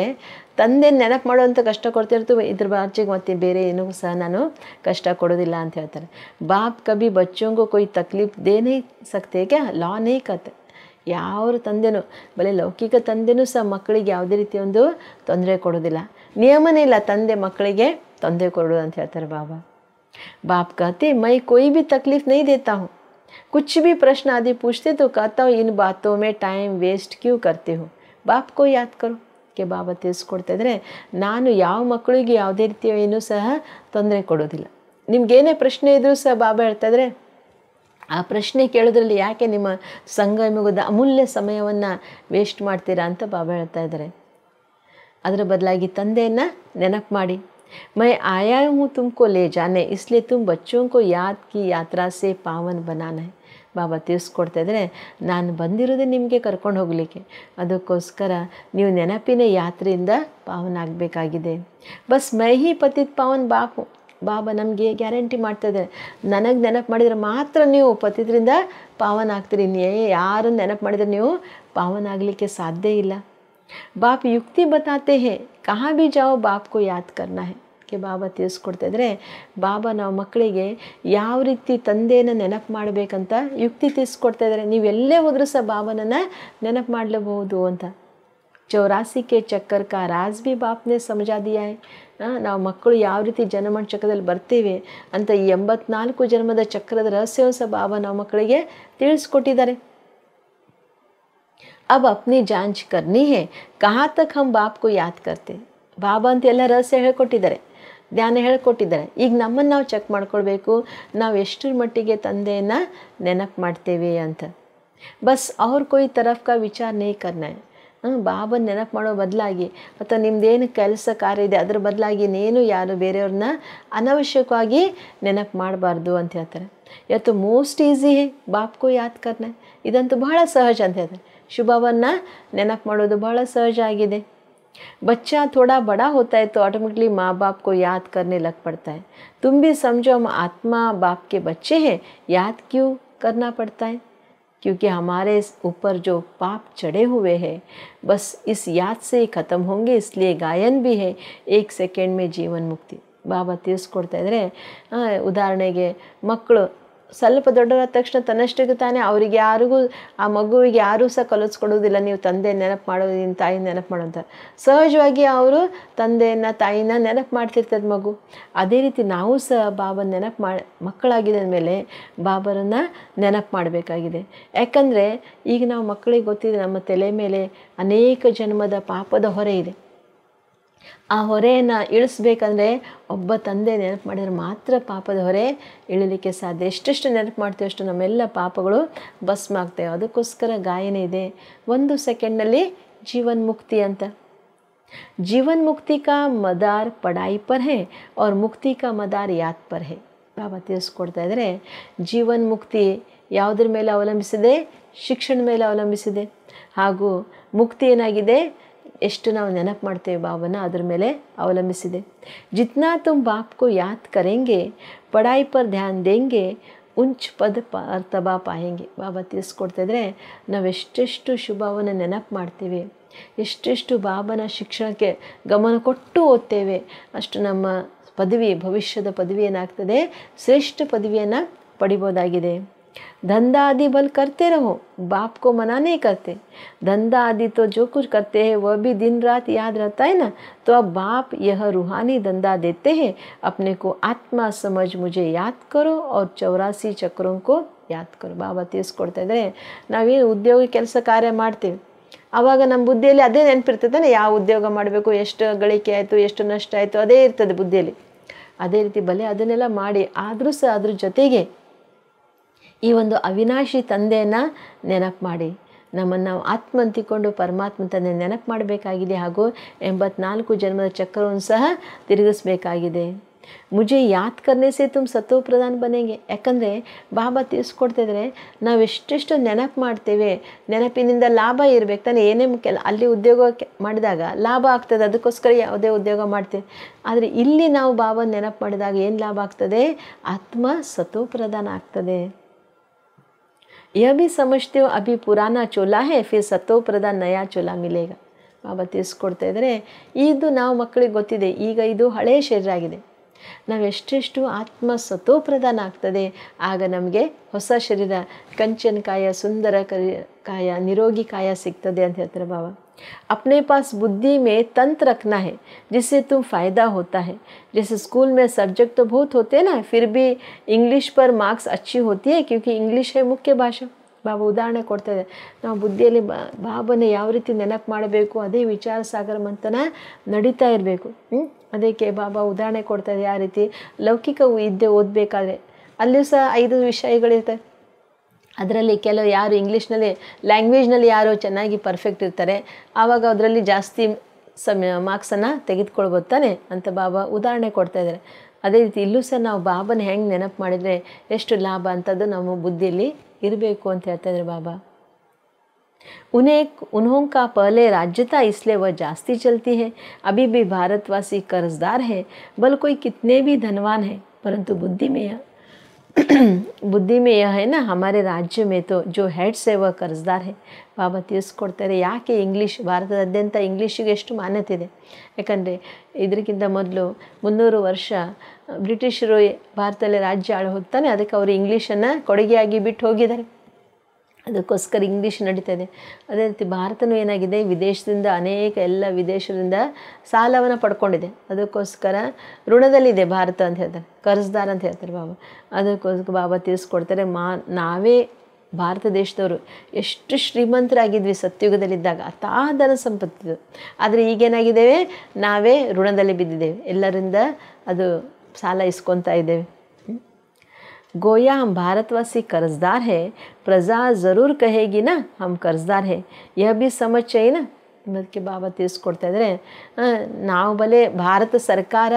ತಂದೆ ನೆನಪು ಮಾಡುವಂಥ ಕಷ್ಟ ಕೊಡ್ತಿರ್ತೀವಿ ಇದ್ರ ಬಾಚಿಗೆ ಮತ್ತೆ ಬೇರೆ ಏನೂ ಸಹ ನಾನು ಕಷ್ಟ ಕೊಡೋದಿಲ್ಲ ಅಂತ ಹೇಳ್ತಾರೆ ಬಾಪ್ ಕಬಿ ಬಚ್ಚೋಂಗು ಕೊಯ್ ತಕ್ಲೀಫ್ ದೇನೇ ಲಾ ಲಾನೇ ಕತೆ ಯಾವ ತಂದೆನೂ ಬರೀ ಲೌಕಿಕ ತಂದೆನೂ ಸಹ ಮಕ್ಕಳಿಗೆ ಯಾವುದೇ ರೀತಿಯ ಒಂದು ತೊಂದರೆ ಕೊಡೋದಿಲ್ಲ ನಿಯಮನೇ ಇಲ್ಲ ತಂದೆ ಮಕ್ಕಳಿಗೆ ತೊಂದರೆ ಕೊಡು ಅಂತ ಹೇಳ್ತಾರೆ ಬಾಬಾ ಬಾಪ್ ಕಹತಿ ಮೈ ಕೊಯ್ ಬಿ ತಕ್ಲೀಫ್ ನೈ ದೇತಾ ಹು ಕುಚ್ ಭೀ ಪ್ರಶ್ನ आदि पूछते तो कहता ಇನ್ इन बातों में टाइम वेस्ट क्यों करते हो बाप को याद ಕೆ ಬಾಬಾ ತಿಳಿಸ್ಕೊಡ್ತಾ ಇದ್ದರೆ ನಾನು ಯಾವ ಮಕ್ಕಳಿಗೆ ಯಾವುದೇ ರೀತಿಯ ಏನೂ ಸಹ ತೊಂದರೆ ಕೊಡೋದಿಲ್ಲ ನಿಮ್ಗೇನೇ ಪ್ರಶ್ನೆ ಇದ್ದರೂ ಸಹ ಬಾಬಾ ಹೇಳ್ತಾ ಇದ್ರೆ ಆ ಪ್ರಶ್ನೆ ಕೇಳೋದ್ರಲ್ಲಿ ಯಾಕೆ ನಿಮ್ಮ ಸಂಗಮದ ಅಮೂಲ್ಯ ಸಮಯವನ್ನು ವೇಸ್ಟ್ ಮಾಡ್ತೀರಾ ಅಂತ ಬಾಬಾ ಹೇಳ್ತಾ ಇದ್ದಾರೆ ಅದರ ಬದಲಾಗಿ ತಂದೆಯನ್ನು ನೆನಪು ಮಾಡಿ ಮೈ ಆಯಾಮು हूँ ಲೇ ಜಾನೆ ಇಸ್ಲೇ इसलिए तुम बच्चों को याद की यात्रा से पावन ಬಾಬಾ ನಾನು ಬಂದಿರೋದೇ ನಿಮಗೆ ಕರ್ಕೊಂಡು ಹೋಗಲಿಕ್ಕೆ ಅದಕ್ಕೋಸ್ಕರ ನೀವು ನೆನಪಿನ ಯಾತ್ರೆಯಿಂದ ಪಾವನಾಗಬೇಕಾಗಿದೆ ಬಸ್ ಮೈ ಹಿ ಪತಿತ್ ಪಾವನ್ ಬಾಪು ಬಾಬಾ ನಮಗೆ ಗ್ಯಾರಂಟಿ ಮಾಡ್ತಾಯಿದ್ದಾರೆ ನನಗೆ ನೆನಪು ಮಾಡಿದರೆ ಮಾತ್ರ ನೀವು ಪತಿದ್ರಿಂದ ಪಾವನ್ ಆಗ್ತೀರಿ ಇನ್ನೇ ಯಾರನ್ನು ನೆನಪು ಮಾಡಿದರೆ ನೀವು ಆಗಲಿಕ್ಕೆ ಸಾಧ್ಯ ಇಲ್ಲ ಬಾಪ್ ಯುಕ್ತಿ ಬತಾತೆ ಹೇ ಕಹಾ ಬಿ ಜಾओ ಬಾಪ್ಕೋ ಯಾದ ಕರ್ನಾ ಹೇ ಕೆ ಬಾಬಾ ತಿಳಿಸ್ಕೊಡ್ತಿದ್ರೆ ಬಾಬಾ ನಾವು ಮಕ್ಕಳಿಗೆ ಯಾವ ರೀತಿ ತಂದೆಯನ್ನು ನೆನಪು ಮಾಡಬೇಕಂತ ಯುಕ್ತಿ ತಿಳಿಸ್ಕೊಡ್ತಾ ಇದ್ದಾರೆ ನೀವು ಎಲ್ಲೇ ಹೋದ್ರೂ ಸಹ ಬಾಬನನ್ನು ನೆನಪು ಮಾಡಲೇಬಹುದು ಅಂತ ಚೌರಾಸಿ ಕೆ ಚಕ್ಕರ್ ಕಾ ರಾಜ್ ಬಿ ಬಾಪ್ನೆ ಸಮಜಾದಿಯಾ ನಾವು ಮಕ್ಕಳು ಯಾವ ರೀತಿ ಜನಮಣ ಚಕ್ರದಲ್ಲಿ ಬರ್ತೀವಿ ಅಂತ ಎಂಬತ್ನಾಲ್ಕು ಜನ್ಮದ ಚಕ್ರದ ರಹಸ್ಯವನ್ನು ಸಹ ಬಾಬಾ ನಾವು ಮಕ್ಕಳಿಗೆ ತಿಳಿಸ್ಕೊಟ್ಟಿದ್ದಾರೆ अब अपनी ಜಾಂಚ್ करनी है कहाँ तक हम बाप को याद करते ಬಾಬಾ ಅಂತ ಎಲ್ಲ ರಹಸ್ಯ ಹೇಳ್ಕೊಟ್ಟಿದ್ದಾರೆ ಧ್ಯಾನ ಹೇಳ್ಕೊಟ್ಟಿದ್ದಾರೆ ಈಗ ನಮ್ಮನ್ನು ನಾವು ಚೆಕ್ ಮಾಡ್ಕೊಳ್ಬೇಕು ನಾವು ಎಷ್ಟರ ಮಟ್ಟಿಗೆ ತಂದೆಯನ್ನು ನೆನಪು ಮಾಡ್ತೇವೆ ಅಂತ ಬಸ್ ಅವ್ರ ಕೊಯ್ ತರಫ್ಕ ವಿಚಾರ ನೇ ಕರ್ನಾಯ ಹ್ಞೂ ಬಾಬನ ನೆನಪು ಮಾಡೋ ಬದಲಾಗಿ ಅಥವಾ ನಿಮ್ಮದೇನು ಕೆಲಸ ಕಾರ್ಯ ಇದೆ ಅದ್ರ ಬದಲಾಗಿ ಇನ್ನೇನು ಯಾರು ಬೇರೆಯವ್ರನ್ನ ಅನವಶ್ಯಕವಾಗಿ ನೆನಪು ಮಾಡಬಾರ್ದು ಅಂತ ಹೇಳ್ತಾರೆ ಇವತ್ತು ಮೋಸ್ಟ್ ಈಸಿ ಬಾಪ್ಗೂ ಯಾತ್ ಕರ್ನಾಯ ಇದಂತೂ ಬಹಳ ಸಹಜ ಅಂತ ಹೇಳ್ತಾರೆ ಶುಭವನ್ನು ನೆನಪು ಮಾಡೋದು ಬಹಳ ಸಹಜ ಆಗಿದೆ बच्चा थोड़ा बड़ा होता है तो ऑटोमेटिकली माँ बाप को याद करने लग पड़ता है तुम भी समझो हम आत्मा बाप के बच्चे हैं याद क्यों करना पड़ता है क्योंकि हमारे ऊपर जो पाप चढ़े हुए हैं बस इस याद से ही ख़त्म होंगे इसलिए गायन भी है एक सेकेंड में जीवन मुक्ति ಬಾಬಾ ತಿಳಿಸ್ಕೊಡ್ತಾ ಇದ್ದಾರೆ ಉದಾಹರಣೆಗೆ ಮಕ್ಕಳು ಸ್ವಲ್ಪ ದೊಡ್ಡರಾದ ತಕ್ಷಣ ತನ್ನಷ್ಟಿಗೆ ತಾನೇ ಅವ್ರಿಗೆ ಯಾರಿಗೂ ಆ ಮಗುವಿಗೆ ಯಾರೂ ಸಹ ಕಲಿಸ್ಕೊಡೋದಿಲ್ಲ ನೀವು ತಂದೆ ನೆನಪು ಮಾಡೋದು ನಿನ್ನ ತಾಯಿ ನೆನಪು ಮಾಡೋಂಥ ಸಹಜವಾಗಿ ಅವರು ತಂದೆಯನ್ನು ತಾಯಿನ ನೆನಪು ಮಾಡ್ತಿರ್ತದೆ ಮಗು ಅದೇ ರೀತಿ ನಾವು ಸಹ ಬಾಬನ ನೆನಪು ಮಾಡಿ ಮಕ್ಕಳಾಗಿದ್ದ ಮೇಲೆ ಬಾಬರನ್ನು ನೆನಪು ಮಾಡಬೇಕಾಗಿದೆ ಯಾಕಂದರೆ ಈಗ ನಾವು ಮಕ್ಕಳಿಗೆ ಗೊತ್ತಿದೆ ನಮ್ಮ ತಲೆ ಮೇಲೆ ಅನೇಕ ಜನ್ಮದ ಪಾಪದ ಹೊರೆ ಇದೆ ಆ ಹೊರೆಯನ್ನು ಇಳಿಸ್ಬೇಕಂದ್ರೆ ಒಬ್ಬ ತಂದೆ ನೆನಪು ಮಾಡಿದ್ರೆ ಮಾತ್ರ ಪಾಪದ ಹೊರೆ ಇಳಿಲಿಕ್ಕೆ ಸಾಧ್ಯ ಎಷ್ಟೆಷ್ಟು ನೆನಪು ಮಾಡ್ತೀವಿ ಅಷ್ಟು ನಮ್ಮೆಲ್ಲ ಪಾಪಗಳು ಭಸ್ಮ ಅದಕ್ಕೋಸ್ಕರ ಗಾಯನ ಇದೆ ಒಂದು ಸೆಕೆಂಡ್ನಲ್ಲಿ ಜೀವನ್ ಮುಕ್ತಿ ಅಂತ ಜೀವನ್ ಮುಕ್ತಿ ಮದಾರ್ ಪಡಾಯಿ पढ़ाई पर है और मुक्ति का मदार याद पर है ತಿಳಿಸ್ಕೊಡ್ತಾ ಇದ್ದಾರೆ ಜೀವನ್ ಮುಕ್ತಿ ಯಾವುದ್ರ ಮೇಲೆ ಅವಲಂಬಿಸಿದೆ ಶಿಕ್ಷಣ ಮೇಲೆ ಅವಲಂಬಿಸಿದೆ ಹಾಗೂ ಮುಕ್ತಿ ಏನಾಗಿದೆ ಎಷ್ಟು ನಾವು ನೆನಪು ಮಾಡ್ತೇವೆ ಭಾವನ ಅದರ ಮೇಲೆ ಅವಲಂಬಿಸಿದೆ ಜಿತ್ನಾ ತುಮ್ ಬಾಪ್ಕೋ ಯಾತ್ ಕರೆಂಗೆ ಪಡಾಯಿ ಪರ್ ಧ್ಯಾನ್ ದೇಂಗೆ ಉಂಚ್ ಪದ ಅರ್ಥಬಾ ಪಾಯಂಗೆ ಬಾಬಾ ನಾವು ಎಷ್ಟೆಷ್ಟು ಶುಭವನ್ನು ನೆನಪು ಮಾಡ್ತೀವಿ ಎಷ್ಟೆಷ್ಟು ಬಾಬನ ಶಿಕ್ಷಣಕ್ಕೆ ಗಮನ ಕೊಟ್ಟು ಓದ್ತೇವೆ ಅಷ್ಟು ನಮ್ಮ ಪದವಿ ಭವಿಷ್ಯದ ಪದವಿ ಏನಾಗ್ತದೆ ಶ್ರೇಷ್ಠ ಪದವಿಯನ್ನು ಪಡಿಬೋದಾಗಿದೆ धंधा आदि बल करते रहो बाप को मना नहीं करते धंधा आदि तो जो कुछ करते हैं वह भी दिन रात याद रहता है ना तो अब बाप यह रूहानी धंधा देते हैं अपने को आत्मा समझ मुझे याद करो और चौरासी चक्रों को ಯಾದ್ ಕರು ಬಾಬಾ ತೀರಿಸ್ಕೊಡ್ತಾ ಇದ್ದಾರೆ ನಾವೇನು ಉದ್ಯೋಗ ಕೆಲಸ ಕಾರ್ಯ ಮಾಡ್ತೀವಿ ಆವಾಗ ನಮ್ಮ ಬುದ್ಧಿಯಲ್ಲಿ ಅದೇ ನೆನಪಿರ್ತದೆ ಯಾವ ಉದ್ಯೋಗ ಮಾಡಬೇಕು ಎಷ್ಟು ಗಳಿಕೆ ಆಯಿತು ಎಷ್ಟು ನಷ್ಟ ಆಯಿತು ಅದೇ ಇರ್ತದೆ ಬುದ್ಧಿಯಲ್ಲಿ ಅದೇ ರೀತಿ ಬಲೆ ಅದನ್ನೆಲ್ಲ ಮಾಡಿ ಆದರೂ ಸಹ ಅದ್ರ ಜೊತೆಗೆ ಈ ಒಂದು ಅವಿನಾಶಿ ತಂದೆಯನ್ನು ನೆನಪು ಮಾಡಿ ನಮ್ಮನ್ನು ನಾವು ಆತ್ಮ ಅಂತಿಕೊಂಡು ಪರಮಾತ್ಮ ತಂದೆ ನೆನಪು ಮಾಡಬೇಕಾಗಿದೆ ಹಾಗೂ ಎಂಬತ್ನಾಲ್ಕು ಜನ್ಮದ ಚಕ್ರವನ್ನು ಸಹ ತಿರುಗಿಸ್ಬೇಕಾಗಿದೆ ಮುಜೆ ಯಾತ್ ಕರ್ನೆ ಸೇ ತುಂಬ ಸತ್ವ ಪ್ರಧಾನ ಬನೆಗೆ ಯಾಕಂದರೆ ಬಾಬಾ ತಿಳಿಸ್ಕೊಡ್ತಿದ್ರೆ ನಾವು ಎಷ್ಟೆಷ್ಟು ನೆನಪು ಮಾಡ್ತೇವೆ ನೆನಪಿನಿಂದ ಲಾಭ ಇರಬೇಕು ತಾನೆ ಏನೇ ಮುಖ್ಯ ಅಲ್ಲಿ ಉದ್ಯೋಗ ಮಾಡಿದಾಗ ಲಾಭ ಆಗ್ತದೆ ಅದಕ್ಕೋಸ್ಕರ ಯಾವುದೇ ಉದ್ಯೋಗ ಮಾಡ್ತೇವೆ ಆದರೆ ಇಲ್ಲಿ ನಾವು ಬಾಬಾ ನೆನಪು ಮಾಡಿದಾಗ ಏನು ಲಾಭ ಆಗ್ತದೆ ಆತ್ಮ ಸತ್ವ ಪ್ರಧಾನ ಆಗ್ತದೆ यह भी समझते हो अभी पुराना ಚೋಲ ಹೇ ಫಿರ್ ಸತೋಪ್ರದ ನಯಾ ಮಿಲೆ ಈಗ ಬಾಬಾ ತಿಳಿಸ್ಕೊಡ್ತಾ ಇದ್ದಾರೆ ಇದು ನಾವು ಮಕ್ಕಳಿಗೆ ಗೊತ್ತಿದೆ ಈಗ ಇದು ಹಳೆಯ ಶರೀರ ಆಗಿದೆ ನಾವು ಎಷ್ಟೆಷ್ಟು ಆತ್ಮ ಸತೋಪ್ರದಾನ ಆಗ್ತದೆ ಆಗ ನಮಗೆ ಹೊಸ ಶರೀರ ಕಾಯ ಸುಂದರ ಕರಿ ಕಾಯ ನಿರೋಗಿ ಕಾಯ ಸಿಗ್ತದೆ ಅಂತ ಹೇಳ್ತಾರೆ ಬಾಬಾ अपने पास बुद्धि में तंत्र रखना है जिससे तुम फ़ायदा होता है जैसे स्कूल में सब्जेक्ट तो बहुत होते हैं ना फिर भी इंग्लिश पर मार्क्स अच्छी होती है क्योंकि इंग्लिश है मुख्य भाषा बाबा उदाहरण को ना बुद्धियली बाबन यी नेनपु अदे विचार सगर मंथन नड़ीतर अद बाबा उदाहरण को रीति लौकिक विद्य ओद अलू सह ईद विषय ಅದರಲ್ಲಿ ಕೆಲವು ಯಾರು ಇಂಗ್ಲೀಷ್ನಲ್ಲಿ ಲ್ಯಾಂಗ್ವೇಜ್ನಲ್ಲಿ ಯಾರು ಚೆನ್ನಾಗಿ ಪರ್ಫೆಕ್ಟ್ ಇರ್ತಾರೆ ಆವಾಗ ಅದರಲ್ಲಿ ಜಾಸ್ತಿ ಸಮ ಮಾರ್ಕ್ಸನ್ನು ತೆಗೆದುಕೊಳ್ಬೋದು ತಾನೆ ಅಂತ ಬಾಬಾ ಉದಾಹರಣೆ ಕೊಡ್ತಾ ಇದ್ದಾರೆ ಅದೇ ರೀತಿ ಇಲ್ಲೂ ಸಹ ನಾವು ಬಾಬನ ಹೆಂಗೆ ನೆನಪು ಮಾಡಿದರೆ ಎಷ್ಟು ಲಾಭ ಅಂಥದ್ದು ನಮ್ಮ ಬುದ್ಧಿಯಲ್ಲಿ ಇರಬೇಕು ಅಂತ ಹೇಳ್ತಾ ಬಾಬಾ ಉನೇಕ್ उन्हों ಪಹಲೆ ರಾಜ್ಯತಾ ಇಸ್ಲೇ ವ ಜಾಸ್ತಿ ಚಲ್ತಿ ಹೇ ಅಭಿ ಭಾರತವಾಸಿ ಭಾರತವಾಸಿ ಹೇ ಹೇ ಬಲ್ बल ಭೀ ಧನ್ವಾನ್ ಹೇ ಹೇ है ಬುದ್ಧಿಮೇಯ ಮೇಯ ಹೈ ನಾ ना हमारे राज्य में तो जो ಹೆಡ್ಸ್ है ಯಾಕೆ ಇಂಗ್ಲೀಷ್ ಭಾರತದಾದ್ಯಂತ ಇಂಗ್ಲೀಷಿಗೆ ಎಷ್ಟು ಮಾನ್ಯತೆ ಇದೆ ಯಾಕಂದರೆ ಇದಕ್ಕಿಂತ ಮೊದಲು ಮುನ್ನೂರು ವರ್ಷ ಬ್ರಿಟಿಷರು ಭಾರತದಲ್ಲಿ ರಾಜ್ಯ ಆಳು ಹೋಗ್ತಾನೆ ಅದಕ್ಕೆ ಅವರು ಇಂಗ್ಲೀಷನ್ನು ಕೊಡುಗೆಯಾಗಿ ಬಿಟ್ಟು ಹೋಗಿದ್ದಾರೆ ಅದಕ್ಕೋಸ್ಕರ ಇಂಗ್ಲೀಷ್ ನಡೀತಾ ಇದೆ ಅದೇ ರೀತಿ ಭಾರತನೂ ಏನಾಗಿದೆ ವಿದೇಶದಿಂದ ಅನೇಕ ಎಲ್ಲ ವಿದೇಶದಿಂದ ಸಾಲವನ್ನು ಪಡ್ಕೊಂಡಿದೆ ಅದಕ್ಕೋಸ್ಕರ ಋಣದಲ್ಲಿದೆ ಭಾರತ ಅಂತ ಹೇಳ್ತಾರೆ ಕರ್ಜ್ದಾರ ಅಂತ ಹೇಳ್ತಾರೆ ಬಾಬಾ ಅದಕ್ಕೋಸ್ಕರ ಬಾಬಾ ತಿಳಿಸ್ಕೊಡ್ತಾರೆ ಮಾ ನಾವೇ ಭಾರತ ದೇಶದವರು ಎಷ್ಟು ಶ್ರೀಮಂತರಾಗಿದ್ವಿ ಸತ್ಯುಗದಲ್ಲಿದ್ದಾಗ ಧನ ಸಂಪತ್ತಿದು ಆದರೆ ಈಗೇನಾಗಿದ್ದೇವೆ ನಾವೇ ಋಣದಲ್ಲಿ ಬಿದ್ದಿದ್ದೇವೆ ಎಲ್ಲರಿಂದ ಅದು ಸಾಲ ಇಸ್ಕೊತಾ ಇದ್ದೇವೆ गोया हम भारतवासी कर्जदार है प्रजा ज़रूर कहेगी ना हम कर्जदार है यह भी समझ चाहिए ना ಅನ್ನೋದಕ್ಕೆ ಬಾಬಾ ತಿಳಿಸ್ಕೊಡ್ತಾಯಿದ್ರೆ ನಾವು ಬಲೆ ಭಾರತ ಸರ್ಕಾರ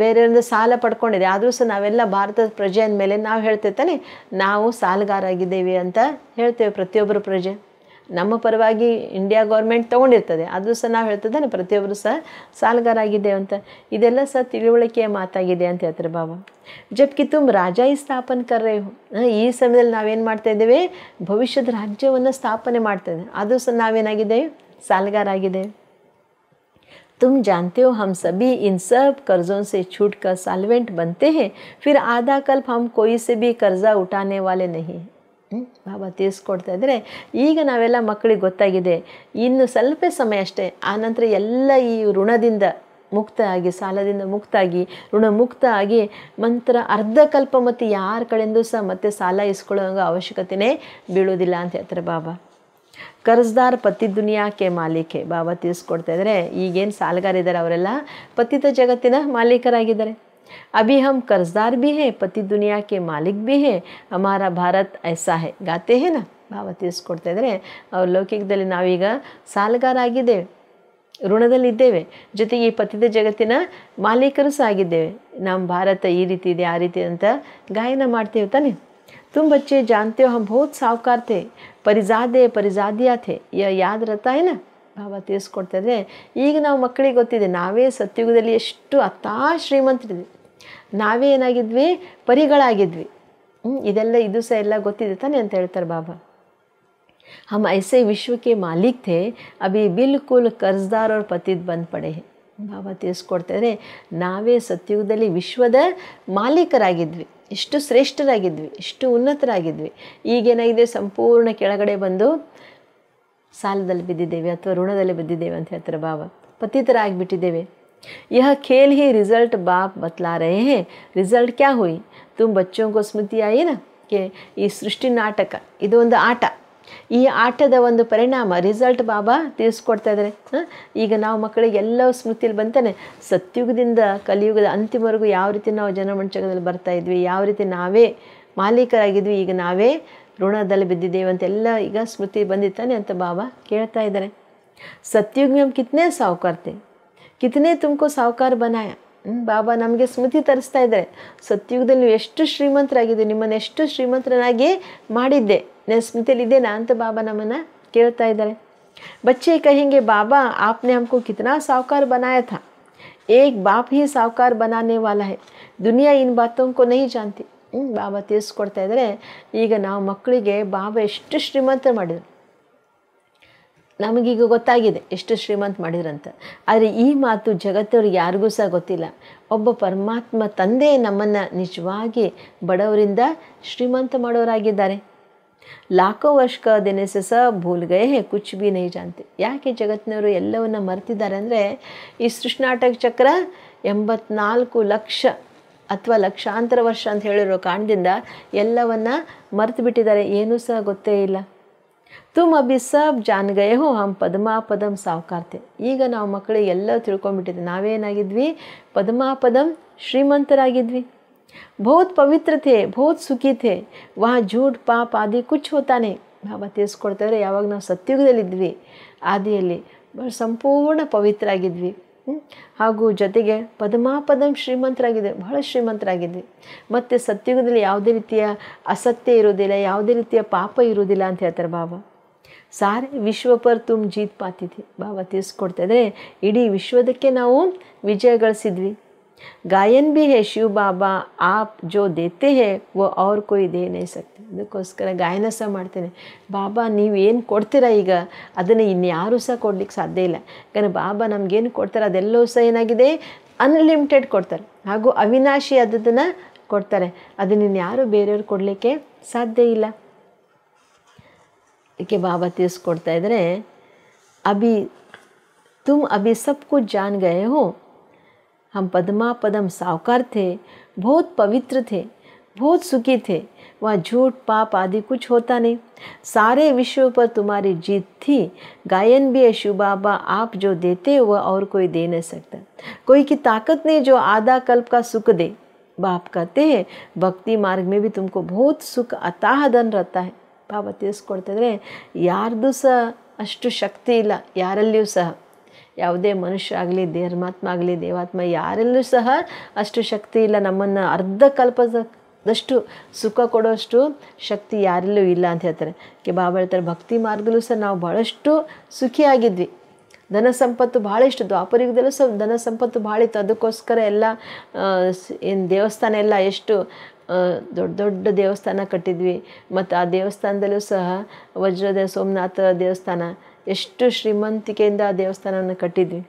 ಬೇರೆಯವರಿಂದ ಸಾಲ ಪಡ್ಕೊಂಡಿದೆ ಆದರೂ ಸಹ ನಾವೆಲ್ಲ ಭಾರತದ ಪ್ರಜೆ ಅಂದಮೇಲೆ ನಾವು ಹೇಳ್ತೇವೆ ತಾನೆ ನಾವು ಸಾಲಗಾರಾಗಿದ್ದೇವೆ ಅಂತ ಹೇಳ್ತೇವೆ ಪ್ರತಿಯೊಬ್ಬರು ಪ್ರಜೆ ನಮ್ಮ ಪರವಾಗಿ ಇಂಡಿಯಾ ಗೌರ್ಮೆಂಟ್ ತೊಗೊಂಡಿರ್ತದೆ ಅದು ಸಹ ನಾವು ಹೇಳ್ತದೆ ಪ್ರತಿಯೊಬ್ಬರು ಸಹ ಸಾಲಗಾರ ಅಂತ ಇದೆಲ್ಲ ಸಹ ತಿಳುವಳಿಕೆಯ ಮಾತಾಗಿದೆ ಅಂತ ಹೇಳ್ತಾರೆ ಬಾಬಾ ಜಬ್ಕಿ ತುಮ್ ರಾಜ ಈ ಸ್ಥಾಪನ ಕರ್ರೆ ಈ ಸಮಯದಲ್ಲಿ ನಾವೇನು ಮಾಡ್ತಾ ಇದ್ದೇವೆ ಭವಿಷ್ಯದ ರಾಜ್ಯವನ್ನು ಸ್ಥಾಪನೆ ಮಾಡ್ತಾ ಇದ್ದೇವೆ ಅದು ಸಹ ನಾವೇನಾಗಿದೆ ಸಾಲಗಾರ ತುಮ್ तुम ಹಮ್ हो ಇನ್ ಸಬ್ ಕರ್ಜೋನ್ सब ಛೂಟ್ ಕ ಸಾಲ್ವೆಂಟ್ ಬಂತೆ ಫಿರ್ बनते ಕಲ್ಪ ಹಮ್ आधा कल्प हम कोई ಬಾಬಾ ತಿಳಿಸ್ಕೊಡ್ತಾ ಇದ್ದರೆ ಈಗ ನಾವೆಲ್ಲ ಮಕ್ಕಳಿಗೆ ಗೊತ್ತಾಗಿದೆ ಇನ್ನು ಸ್ವಲ್ಪ ಸಮಯ ಅಷ್ಟೇ ಆನಂತರ ಎಲ್ಲ ಈ ಋಣದಿಂದ ಮುಕ್ತ ಆಗಿ ಸಾಲದಿಂದ ಮುಕ್ತ ಆಗಿ ಋಣ ಮುಕ್ತ ಆಗಿ ಮಂತ್ರ ಅರ್ಧಕಲ್ಪ ಮತ್ತು ಯಾರ ಕಡೆಯಿಂದ ಸಹ ಮತ್ತೆ ಸಾಲ ಇಸ್ಕೊಳ್ಳೋ ಅವಶ್ಯಕತೆನೇ ಬೀಳೋದಿಲ್ಲ ಅಂತ ಹೇಳ್ತಾರೆ ಬಾಬಾ ಕರ್ಜ್ದಾರ್ ಪತಿ ದುನಿಯಾಕೆ ಮಾಲೀಕೆ ಬಾಬಾ ತಿಳಿಸ್ಕೊಡ್ತಾ ಈಗೇನು ಸಾಲಗಾರಿದ್ದಾರೆ ಅವರೆಲ್ಲ ಪತಿತ ಜಗತ್ತಿನ ಮಾಲೀಕರಾಗಿದ್ದಾರೆ अभी हम कर्जदार भी हैं पति दुनिया के मालिक भी हैं हमारा भारत ऐसा है गाते हैं ना ಭಾವ ತಿಳಿಸ್ಕೊಡ್ತಾಯಿದ್ರೆ ಅವ್ರ ಲೌಕಿಕದಲ್ಲಿ ನಾವೀಗ ಸಾಲುಗಾರಾಗಿದ್ದೇವೆ ಋಣದಲ್ಲಿ ಇದ್ದೇವೆ ಜೊತೆಗೆ ಈ ಪತಿದ ಜಗತ್ತಿನ ಮಾಲೀಕರು ಸಹ ಆಗಿದ್ದೇವೆ ನಮ್ಮ ಭಾರತ ಈ ರೀತಿ ಇದೆ ಆ ರೀತಿ ಅಂತ ಗಾಯನ ಮಾಡ್ತೇವೆ ತಾನೆ ತುಂಬ ಬಚ್ಚೆ ಜಾನ್ತೇವೆ ಹಂ ಬಹುತ್ ಸಾವುಕಾರ್ತೆ ಪರಿಜಾದೆ ಪರಿಜಾದಿಯಾಥೆ ಯಾದ ರಥ ಏನ ಭಾವ ತಿಳಿಸ್ಕೊಡ್ತಾ ಇದ್ರೆ ಈಗ ನಾವು ಮಕ್ಕಳಿಗೆ ಗೊತ್ತಿದೆ ನಾವೇ ಸತ್ಯುಗದಲ್ಲಿ ಎಷ್ಟು ಅತಾ ಶ್ರೀಮಂತರಿದೆ ನಾವೇ ಏನಾಗಿದ್ವಿ ಪರಿಗಳಾಗಿದ್ವಿ ಇದೆಲ್ಲ ಇದು ಸಹ ಎಲ್ಲ ಗೊತ್ತಿದೆ ತಾನೆ ಅಂತ ಹೇಳ್ತಾರೆ ಬಾಬಾ ಹಮ್ಮ ಐಸೆ ವಿಶ್ವಕ್ಕೆ ಮಾಲೀಕ್ मालिक ಅಭಿ ಬಿಲ್ಕುಲ್ बिल्कुल ಪತಿದ್ ಬಂದ್ ಪಡೆ ಬಾಬಾ ತಿಳಿಸ್ಕೊಡ್ತಾರೆ ನಾವೇ ಸತ್ಯುಗದಲ್ಲಿ ವಿಶ್ವದ ಮಾಲೀಕರಾಗಿದ್ವಿ ಇಷ್ಟು ಶ್ರೇಷ್ಠರಾಗಿದ್ವಿ ಇಷ್ಟು ಉನ್ನತರಾಗಿದ್ವಿ ಈಗೇನಾಗಿದೆ ಸಂಪೂರ್ಣ ಕೆಳಗಡೆ ಬಂದು ಸಾಲದಲ್ಲಿ ಬಿದ್ದಿದ್ದೇವೆ ಅಥವಾ ಋಣದಲ್ಲಿ ಬಿದ್ದಿದ್ದೇವೆ ಅಂತ ಹೇಳ್ತಾರೆ ಬಾಬಾ ಆಗಿಬಿಟ್ಟಿದ್ದೇವೆ यह खेल ही रिज़ल्ट बाप बतला रहे हैं रिज़ल्ट क्या हुई तुम बच्चों को स्मृति आई ना ಈ ಸೃಷ್ಟಿ ನಾಟಕ ಇದೊಂದು ಆಟ ಈ ಆಟದ ಒಂದು ಪರಿಣಾಮ ರಿಸಲ್ಟ್ ಬಾಬಾ ತಿಳಿಸ್ಕೊಡ್ತಾ ಇದ್ದಾರೆ ಈಗ ನಾವು ಮಕ್ಕಳಿಗೆ ಎಲ್ಲವೂ ಸ್ಮೃತಿಯಲ್ಲಿ ಬಂತಾನೆ ಸತ್ಯುಗದಿಂದ ಕಲಿಯುಗದ ಅಂತಿಮವರೆಗೂ ಯಾವ ರೀತಿ ನಾವು ಜನಮಂಚಕದಲ್ಲಿ ಬರ್ತಾ ಇದ್ವಿ ಯಾವ ರೀತಿ ನಾವೇ ಮಾಲೀಕರಾಗಿದ್ವಿ ಈಗ ನಾವೇ ಋಣದಲ್ಲಿ ಬಿದ್ದಿದ್ದೇವೆ ಅಂತೆಲ್ಲ ಈಗ ಸ್ಮೃತಿ ಬಂದಿತ್ತಾನೆ ಅಂತ ಬಾಬಾ ಕೇಳ್ತಾ ಇದ್ದಾರೆ ಸತ್ಯುಗ್ಮ ಕಿತ್ನೇ ಸಾವು कितने ಸಾವುಕಾರ ಬನಾಯ ಹ್ಞೂ ಬಾಬಾ ನಮಗೆ ಸ್ಮೃತಿ ತರಿಸ್ತಾ ಇದ್ದಾರೆ ಸತ್ಯುಗದಲ್ಲಿ ನೀವು ಎಷ್ಟು ಶ್ರೀಮಂತರಾಗಿದ್ದೆ ನಿಮ್ಮನ್ನು ಎಷ್ಟು ಶ್ರೀಮಂತರನ್ನಾಗಿ ಮಾಡಿದ್ದೆ ನನ್ನ ಸ್ಮೃತಿಯಲ್ಲಿದ್ದೇನಾ ಅಂತ ಬಾಬಾ ನಮ್ಮನ್ನು ಕೇಳ್ತಾ ಇದ್ದಾರೆ ಬಚ್ಚೆ ಕಹಿಂಗೆ ಬಾಬಾ ಆಪ್ನೆ हमको ಕಿತನಾ ಸಾವುಕಾರ ಬನಾಯ ಥಾ ಏಕ್ ಬಾಪ್ ಹೀ सावकार बनाने ವಾಲ ಹೇ ದುನಿಯಾ ಇನ್ बातों ನೈ ಜಾಂತಿ ಹ್ಞೂ ಬಾಬಾ ತಿಳಿಸ್ಕೊಡ್ತಾ ಇದ್ದಾರೆ ಈಗ ನಾವು ಮಕ್ಕಳಿಗೆ ಬಾಬಾ ಎಷ್ಟು ಶ್ರೀಮಂತ ಮಾಡಿದ್ರು ನಮಗೀಗ ಗೊತ್ತಾಗಿದೆ ಎಷ್ಟು ಶ್ರೀಮಂತ ಮಾಡಿದ್ರಂತ ಆದರೆ ಈ ಮಾತು ಜಗತ್ತವ್ರಿಗೆ ಯಾರಿಗೂ ಸಹ ಗೊತ್ತಿಲ್ಲ ಒಬ್ಬ ಪರಮಾತ್ಮ ತಂದೆ ನಮ್ಮನ್ನು ನಿಜವಾಗಿ ಬಡವರಿಂದ ಶ್ರೀಮಂತ ಮಾಡೋರಾಗಿದ್ದಾರೆ ಲಾಖೋ ವರ್ಷ ದಿನಸ ಭೂಲ್ಗೈ ಕುಚ್ ಬಿ ನೈಜ ಯಾಕೆ ಜಗತ್ತಿನವರು ಎಲ್ಲವನ್ನ ಮರೆತಿದ್ದಾರೆ ಅಂದರೆ ಈ ಸೃಷ್ಣಾಟಕ ಚಕ್ರ ಎಂಬತ್ನಾಲ್ಕು ಲಕ್ಷ ಅಥವಾ ಲಕ್ಷಾಂತರ ವರ್ಷ ಅಂತ ಹೇಳಿರೋ ಕಾರಣದಿಂದ ಎಲ್ಲವನ್ನ ಮರೆತು ಬಿಟ್ಟಿದ್ದಾರೆ ಏನೂ ಸಹ ಗೊತ್ತೇ ಇಲ್ಲ ತುಮ್ ಅಭಿ ಸಬ್ ಜಾನ್ ಗಯೇ ಹೋ ಹಮ್ ಪದ್ಮಾ ಪದಂ ಸಾವುಕಾರ್ತೆ ಈಗ ನಾವು ಮಕ್ಕಳಿಗೆ ಎಲ್ಲ ತಿಳ್ಕೊಂಡ್ಬಿಟ್ಟಿದ್ವಿ ನಾವೇನಾಗಿದ್ವಿ ಪದ್ಮಾ ಪದಂ ಶ್ರೀಮಂತರಾಗಿದ್ವಿ ಬಹುತ್ ಪವಿತ್ರ ಬಹುತ್ ಸುಖಿತೆ ವಾ ಜೂಟ್ ಝೂಟ್ ಪಾಪ ಆದಿ ಕುಚ್ ಹೋತಾನೆ ನಾವು ತಿಳಿಸ್ಕೊಡ್ತಾಯಿದ್ರೆ ಯಾವಾಗ ನಾವು ಸತ್ಯುಗದಲ್ಲಿದ್ವಿ ಆದಿಯಲ್ಲಿ ಸಂಪೂರ್ಣ ಪವಿತ್ರ ಆಗಿದ್ವಿ ಹಾಗೂ ಜೊತೆಗೆ ಪದ್ಮಾಪದಂ ಶ್ರೀಮಂತರಾಗಿದೆ ಬಹಳ ಶ್ರೀಮಂತರಾಗಿದ್ವಿ ಮತ್ತು ಸತ್ಯುಗದಲ್ಲಿ ಯಾವುದೇ ರೀತಿಯ ಅಸತ್ಯ ಇರುವುದಿಲ್ಲ ಯಾವುದೇ ರೀತಿಯ ಪಾಪ ಇರುವುದಿಲ್ಲ ಅಂತ ಹೇಳ್ತಾರೆ ಬಾಬಾ ಸಾರೆ ವಿಶ್ವ ಪರ್ ತುಮ್ ಜೀತ್ ಪಾತಿದ್ವಿ ಭಾವ ಇದ್ರೆ ಇಡೀ ವಿಶ್ವದಕ್ಕೆ ನಾವು ವಿಜಯ ಗಳಿಸಿದ್ವಿ ಗಾಯನ್ ಬಿ ಹೇ ಶಿವ ಬಾಬಾ ಆಪ್ ಜೋ ದೇತೆ ಹೇ ಓ ಅವ್ರ ಕೊಯ್ ದೇ ನೈ ಅದಕ್ಕೋಸ್ಕರ ಗಾಯನ ಸಹ ಮಾಡ್ತೇನೆ ಬಾಬಾ ನೀವು ಏನು ಕೊಡ್ತೀರಾ ಈಗ ಅದನ್ನು ಇನ್ಯಾರೂ ಸಹ ಕೊಡ್ಲಿಕ್ಕೆ ಸಾಧ್ಯ ಇಲ್ಲ ಯಾಕಂದರೆ ಬಾಬಾ ನಮ್ಗೇನು ಕೊಡ್ತಾರೆ ಅದೆಲ್ಲವೂ ಸಹ ಏನಾಗಿದೆ ಅನ್ಲಿಮಿಟೆಡ್ ಕೊಡ್ತಾರೆ ಹಾಗೂ ಅವಿನಾಶಿ ಅದನ್ನು ಕೊಡ್ತಾರೆ ಅದನ್ನ ಇನ್ಯಾರೂ ಬೇರೆಯವ್ರು ಕೊಡಲಿಕ್ಕೆ ಸಾಧ್ಯ ಇಲ್ಲ के बाबा ತಿಳಿಸ್ಕೊಡ್ತಾ को अभी तुम अभी सब कुछ जान गए हो हम पदमा पदम सावकार थे बहुत पवित्र थे बहुत सुखी थे वहाँ झूठ पाप आदि कुछ होता नहीं सारे विश्व पर तुम्हारी जीत थी गायन भी है बाबा आप जो देते हो वह और कोई दे नहीं सकता कोई की ताकत नहीं जो आधा कल्प का सुख दे बाप कहते हैं भक्ति मार्ग में भी तुमको बहुत सुख अताह धन रहता है ಭಾವ ತಿಳಿಸ್ಕೊಡ್ತಂದರೆ ಯಾರ್ದು ಸಹ ಅಷ್ಟು ಶಕ್ತಿ ಇಲ್ಲ ಯಾರಲ್ಲಿಯೂ ಸಹ ಯಾವುದೇ ಮನುಷ್ಯ ಆಗಲಿ ಧರ್ಮಾತ್ಮ ಆಗಲಿ ದೇವಾತ್ಮ ಯಾರಲ್ಲೂ ಸಹ ಅಷ್ಟು ಶಕ್ತಿ ಇಲ್ಲ ನಮ್ಮನ್ನು ಅರ್ಧ ಕಲ್ಪದಷ್ಟು ಸುಖ ಕೊಡೋಷ್ಟು ಶಕ್ತಿ ಯಾರಲ್ಲೂ ಇಲ್ಲ ಅಂತ ಹೇಳ್ತಾರೆ ಕೆ ಬಾಬಾ ಹೇಳ್ತಾರೆ ಭಕ್ತಿ ಮಾರ್ಗದಲ್ಲೂ ಸಹ ನಾವು ಭಾಳಷ್ಟು ಸುಖಿಯಾಗಿದ್ವಿ ಧನ ಸಂಪತ್ತು ಭಾಳ ಇಷ್ಟು ದ್ವಾಪರಿಗದಲ್ಲೂ ಸಹ ಧನ ಸಂಪತ್ತು ಭಾಳ ಇತ್ತು ಅದಕ್ಕೋಸ್ಕರ ಎಲ್ಲ ಏನು ದೇವಸ್ಥಾನ ಎಲ್ಲ ಎಷ್ಟು ದೊಡ್ಡ ದೊಡ್ಡ ದೇವಸ್ಥಾನ ಕಟ್ಟಿದ್ವಿ ಮತ್ತು ಆ ದೇವಸ್ಥಾನದಲ್ಲೂ ಸಹ ವಜ್ರದ ಸೋಮನಾಥ ದೇವಸ್ಥಾನ ಎಷ್ಟು ಶ್ರೀಮಂತಿಕೆಯಿಂದ ಆ ದೇವಸ್ಥಾನವನ್ನು ಕಟ್ಟಿದ್ವಿ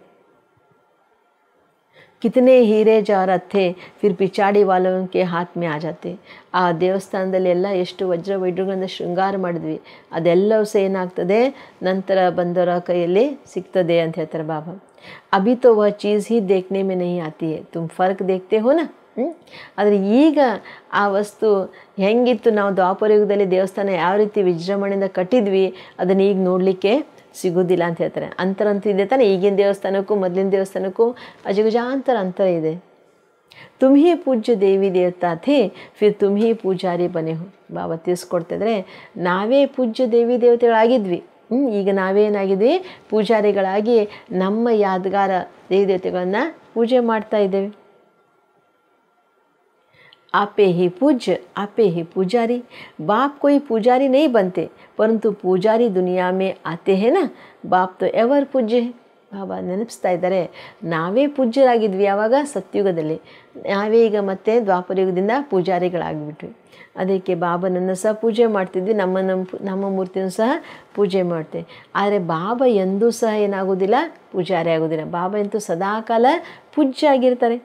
ಕಿತನೆ ಅವರ ಜಾರತ್ತೆ ಫಿರ್ ಪಿಚಾಡಿ ವಾಲೋನ್ಕೆ ಹಾತ್ ಆಜಾತೆ ಆ ಜಾತೆ ಆ ದೇವಸ್ಥಾನದಲ್ಲಿ ಎಲ್ಲ ಎಷ್ಟು ವಜ್ರ ವೈಢೂರ್ಯಗಳಿಂದ ಶೃಂಗಾರ ಮಾಡಿದ್ವಿ ಅದೆಲ್ಲವೂ ಸಹ ಏನಾಗ್ತದೆ ನಂತರ ಬಂದವರ ಕೈಯಲ್ಲಿ ಸಿಗ್ತದೆ ಅಂತ ಹೇಳ್ತಾರೆ ಬಾಬಾ ಅಭಿ ತೋ ಚೀಸ್ ಹಿ ದೇಖನೆ ಮೇ ನೀ ಆತಿ ತುಂಬ ಫರ್ಕ್ ದೇಖತೆ ಹೋ ನಾ ಆದರೆ ಈಗ ಆ ವಸ್ತು ಹೆಂಗಿತ್ತು ನಾವು ದ್ವಾಪರ ಯುಗದಲ್ಲಿ ದೇವಸ್ಥಾನ ಯಾವ ರೀತಿ ವಿಜೃಂಭಣೆಯಿಂದ ಕಟ್ಟಿದ್ವಿ ಅದನ್ನು ಈಗ ನೋಡಲಿಕ್ಕೆ ಸಿಗೋದಿಲ್ಲ ಅಂತ ಹೇಳ್ತಾರೆ ಅಂತರ ಅಂತ ಇದೆ ತಾನೆ ಈಗಿನ ದೇವಸ್ಥಾನಕ್ಕೂ ಮೊದಲಿನ ದೇವಸ್ಥಾನಕ್ಕೂ ಅಜಗಜಾಂತರ ಅಂತರ ಇದೆ ತುಮಿ ಪೂಜ್ಯ ದೇವಿ ದೇವತಾ ಥಿ ಫಿರ್ ತುಮಿ ಪೂಜಾರಿ ಬನೆ ಬಾಬ ತಿಳಿಸ್ಕೊಡ್ತಿದ್ರೆ ನಾವೇ ಪೂಜ್ಯ ದೇವಿ ದೇವತೆಗಳಾಗಿದ್ವಿ ಈಗ ನಾವೇನಾಗಿದ್ವಿ ಪೂಜಾರಿಗಳಾಗಿ ನಮ್ಮ ಯಾದಗಾರ ದೇವಿ ದೇವತೆಗಳನ್ನು ಪೂಜೆ ಮಾಡ್ತಾ ಇದ್ದೇವೆ आपे ही पूज्य आपे ही पुजारी बाप कोई पुजारी नहीं बनते परंतु पुजारी दुनिया में आते हैं ಬಾಪ್ ತೋ ಎವರ್ ಪೂಜ್ಯ ಬಾಬಾ ನೆನಪಿಸ್ತಾ ಇದ್ದಾರೆ ನಾವೇ ಪೂಜ್ಯರಾಗಿದ್ವಿ ಆವಾಗ ಸತ್ಯುಗದಲ್ಲಿ ನಾವೇ ಈಗ ಮತ್ತೆ ದ್ವಾಪರಯುಗದಿಂದ ಪೂಜಾರಿಗಳಾಗಿಬಿಟ್ವಿ ಅದಕ್ಕೆ ಬಾಬನನ್ನು ಸಹ ಪೂಜೆ ಮಾಡ್ತಿದ್ವಿ ನಮ್ಮ ನಮ್ಮ ನಮ್ಮ ಮೂರ್ತಿಯನ್ನು ಸಹ ಪೂಜೆ ಮಾಡ್ತೆ ಆದರೆ ಬಾಬಾ ಎಂದೂ ಸಹ ಏನಾಗೋದಿಲ್ಲ ಪೂಜಾರಿ ಆಗೋದಿಲ್ಲ ಬಾಬಾ ಅಂತೂ ಸದಾಕಾಲ ಪೂಜ್ಯ ಆಗಿರ್ತಾರೆ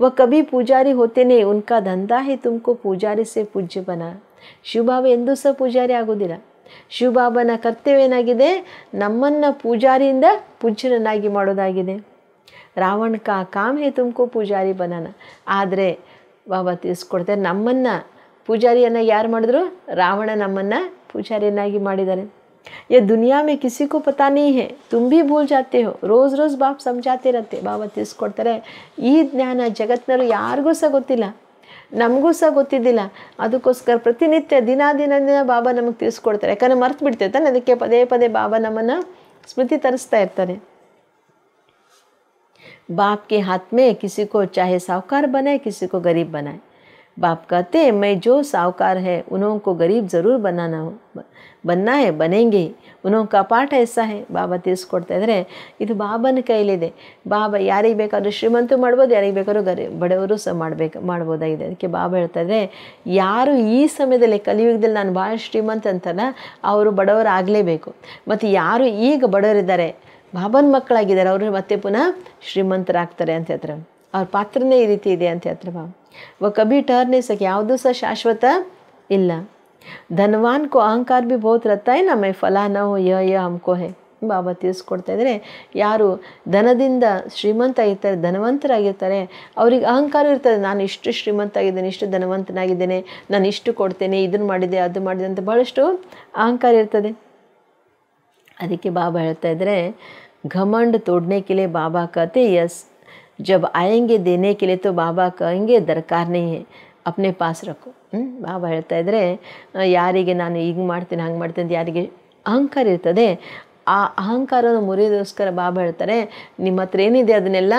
वह कभी पुजारी होते नहीं ಉನ್ಕಾ ದಂಧಾ ಹೇ ತುಮಕೋ ಪೂಜಾರಿ ಸೇ ಪೂಜ್ಯ ಬನ ಶಿವಬಾಬಾ ಎಂದೂ ಸಹ ಪೂಜಾರಿ ಆಗೋದಿಲ್ಲ ಶಿವಬಾಬನ ಕರ್ತವ್ಯನಾಗಿದೆ ನಮ್ಮನ್ನು ಪೂಜಾರಿಯಿಂದ ಪೂಜ್ಯನನ್ನಾಗಿ ಮಾಡೋದಾಗಿದೆ ರಾವಣ ಕಾ ಕಾಮ್ ಹೇ ತುಮಕೋ ಪೂಜಾರಿ ಬನಾನ ಆದರೆ ಬಾಬಾ ತಿಳಿಸ್ಕೊಡ್ತಾರೆ ನಮ್ಮನ್ನು ಪೂಜಾರಿಯನ್ನು ಯಾರು ಮಾಡಿದ್ರು ರಾವಣ ನಮ್ಮನ್ನು ಪೂಜಾರಿಯನ್ನಾಗಿ ಮಾಡಿದ್ದಾರೆ ये दुनिया में किसी को पता नहीं है तुम भी भूल जाते हो रोज रोज बाप समझाते रहते बाबा तस्कोड़े ज्ञान जगत यारगू स नमगू स गल अदर दिन दिन दिन बाबा नमक तस्कोड़ता या मर्तबिड़ते अदे पदे पदे बाबा नमन स्मृति तरसता बाप के हाथ में किसी को चाहे साहुकार बनाए किसी को गरीब बनाए बाप कहते हैं मैं जो साहुकार है उन्हों को गरीब जरूर बनाना हो ಬನ್ನಾಯ ಹೇ ಬನೆಂಗೆ ಉನ್ನೋ ಕಪಾಟ ಎಸ್ಸ ಹೇ ಬಾಬಾ ತಿಳಿಸ್ಕೊಡ್ತಾ ಇದ್ದಾರೆ ಇದು ಬಾಬನ ಕೈಲಿದೆ ಬಾಬಾ ಯಾರಿಗೆ ಬೇಕಾದರೂ ಶ್ರೀಮಂತು ಮಾಡ್ಬೋದು ಯಾರಿಗೆ ಬೇಕಾದ್ರೂ ಗರಿ ಬಡವರು ಸಹ ಮಾಡಬೇಕು ಮಾಡ್ಬೋದಾಗಿದೆ ಅದಕ್ಕೆ ಬಾಬಾ ಹೇಳ್ತಾ ಇದ್ದರೆ ಯಾರು ಈ ಸಮಯದಲ್ಲಿ ಕಲಿಯುಗದಲ್ಲಿ ನಾನು ಭಾಳ ಶ್ರೀಮಂತ ಅಂತಲ್ಲ ಅವರು ಆಗಲೇಬೇಕು ಮತ್ತು ಯಾರು ಈಗ ಬಡವರಿದ್ದಾರೆ ಬಾಬನ ಮಕ್ಕಳಾಗಿದ್ದಾರೆ ಅವರು ಮತ್ತೆ ಪುನಃ ಶ್ರೀಮಂತರಾಗ್ತಾರೆ ಅಂತ ಹೇಳ್ತಾರೆ ಅವ್ರ ಪಾತ್ರನೇ ಈ ರೀತಿ ಇದೆ ಅಂತ ಹೇಳ್ತಾರೆ ಬಾಬಾ ವ ಕಬಿ ಟರ್ನೇ ಯಾವುದೂ ಸಹ ಶಾಶ್ವತ ಇಲ್ಲ ಧನವಾನ್ ಕೋ ಅಹಂಕಾರ ಭೀ ಬಹುತ್ ರತ್ತ ಏ ನಮೆ ಫಲಾನ ಯ ಯ ಹಮ್ಕೋ ಹೇ ಬಾಬಾ ತಿಳಿಸ್ಕೊಡ್ತಾ ಇದ್ರೆ ಯಾರು ಧನದಿಂದ ಶ್ರೀಮಂತ ಆಗಿರ್ತಾರೆ ಧನವಂತರಾಗಿರ್ತಾರೆ ಅವ್ರಿಗೆ ಅಹಂಕಾರ ಇರ್ತದೆ ನಾನು ಇಷ್ಟು ಶ್ರೀಮಂತ ಆಗಿದ್ದೇನೆ ಇಷ್ಟು ಧನವಂತನಾಗಿದ್ದೇನೆ ನಾನು ಇಷ್ಟು ಕೊಡ್ತೇನೆ ಇದನ್ನು ಮಾಡಿದೆ ಅದು ಮಾಡಿದೆ ಅಂತ ಭಾಳಷ್ಟು ಅಹಂಕಾರ ಇರ್ತದೆ ಅದಕ್ಕೆ ಬಾಬಾ ಹೇಳ್ತಾ ಇದ್ರೆ ಘಮಂಡ್ ತೋಡ್ನೆ ಕಿಲೆ ಬಾಬಾ ಕತೆ ಎಸ್ ಜಬ್ ಆಯಂಗೆ ದೇನೆ ಕಿಲೆ ತೋ ಬಾಬಾ ಕಂಗೆ ದರ್ಕಾರ್ನೇ ಅಪ್ನೆ ಪಾಸ್ ರಕೋ ಬಾಬಾ ಹೇಳ್ತಾ ಇದ್ದರೆ ಯಾರಿಗೆ ನಾನು ಹೀಗೆ ಮಾಡ್ತೀನಿ ಹಂಗೆ ಮಾಡ್ತೀನಿ ಅಂತ ಯಾರಿಗೆ ಅಹಂಕಾರ ಇರ್ತದೆ ಆ ಅಹಂಕಾರವನ್ನು ಮುರಿಯೋದೋಸ್ಕರ ಬಾಬಾ ಹೇಳ್ತಾರೆ ನಿಮ್ಮ ಹತ್ರ ಏನಿದೆ ಅದನ್ನೆಲ್ಲ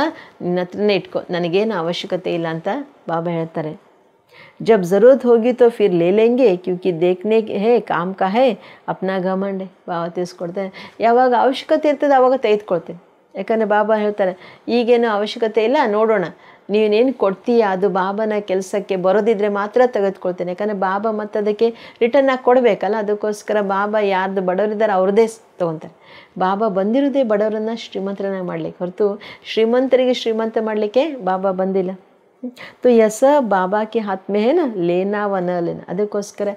ನಿನ್ನ ಹತ್ರನೇ ಇಟ್ಕೊ ನನಗೇನು ಅವಶ್ಯಕತೆ ಇಲ್ಲ ಅಂತ ಬಾಬಾ ಹೇಳ್ತಾರೆ ಜಬ್ ಜರೂರತ್ ಹೋಗಿ ತೋ ಫಿರ್ ಲೇಲೆಂಗೆ ಕ್ಯೂಕಿ ದೇಖನೆ ಹೇ ಕಾಮ್ ಕಾ ಹೇ ಅಪ್ನ ಘಮಂಡೆ ಬಾಬಾ ತಿಳಿಸ್ಕೊಡ್ತಾರೆ ಯಾವಾಗ ಅವಶ್ಯಕತೆ ಇರ್ತದೆ ಅವಾಗ ತೆಗೆದುಕೊಳ್ತೀನಿ ಯಾಕಂದರೆ ಬಾಬಾ ಹೇಳ್ತಾರೆ ಈಗೇನು ಅವಶ್ಯಕತೆ ಇಲ್ಲ ನೋಡೋಣ ನೀವೇನು ಕೊಡ್ತೀಯ ಅದು ಬಾಬನ ಕೆಲಸಕ್ಕೆ ಬರೋದಿದ್ರೆ ಮಾತ್ರ ತೆಗೆದುಕೊಳ್ತೇನೆ ಯಾಕಂದರೆ ಬಾಬಾ ಮತ್ತು ಅದಕ್ಕೆ ರಿಟರ್ನ್ ಆಗಿ ಕೊಡಬೇಕಲ್ಲ ಅದಕ್ಕೋಸ್ಕರ ಬಾಬಾ ಯಾರ್ದು ಬಡವರಿದ್ದಾರೆ ಅವ್ರದ್ದೇ ತೊಗೊತಾರೆ ಬಾಬಾ ಬಂದಿರೋದೇ ಬಡವರನ್ನು ಶ್ರೀಮಂತರನ್ನಾಗಿ ಮಾಡಲಿಕ್ಕೆ ಹೊರತು ಶ್ರೀಮಂತರಿಗೆ ಶ್ರೀಮಂತ ಮಾಡಲಿಕ್ಕೆ ಬಾಬಾ ಬಂದಿಲ್ಲ ತು ಯಸ ಬಾಬಾಕಿ ಆತ್ಮೇನ ಲೇನಾವನ ಲೇನ ಅದಕ್ಕೋಸ್ಕರ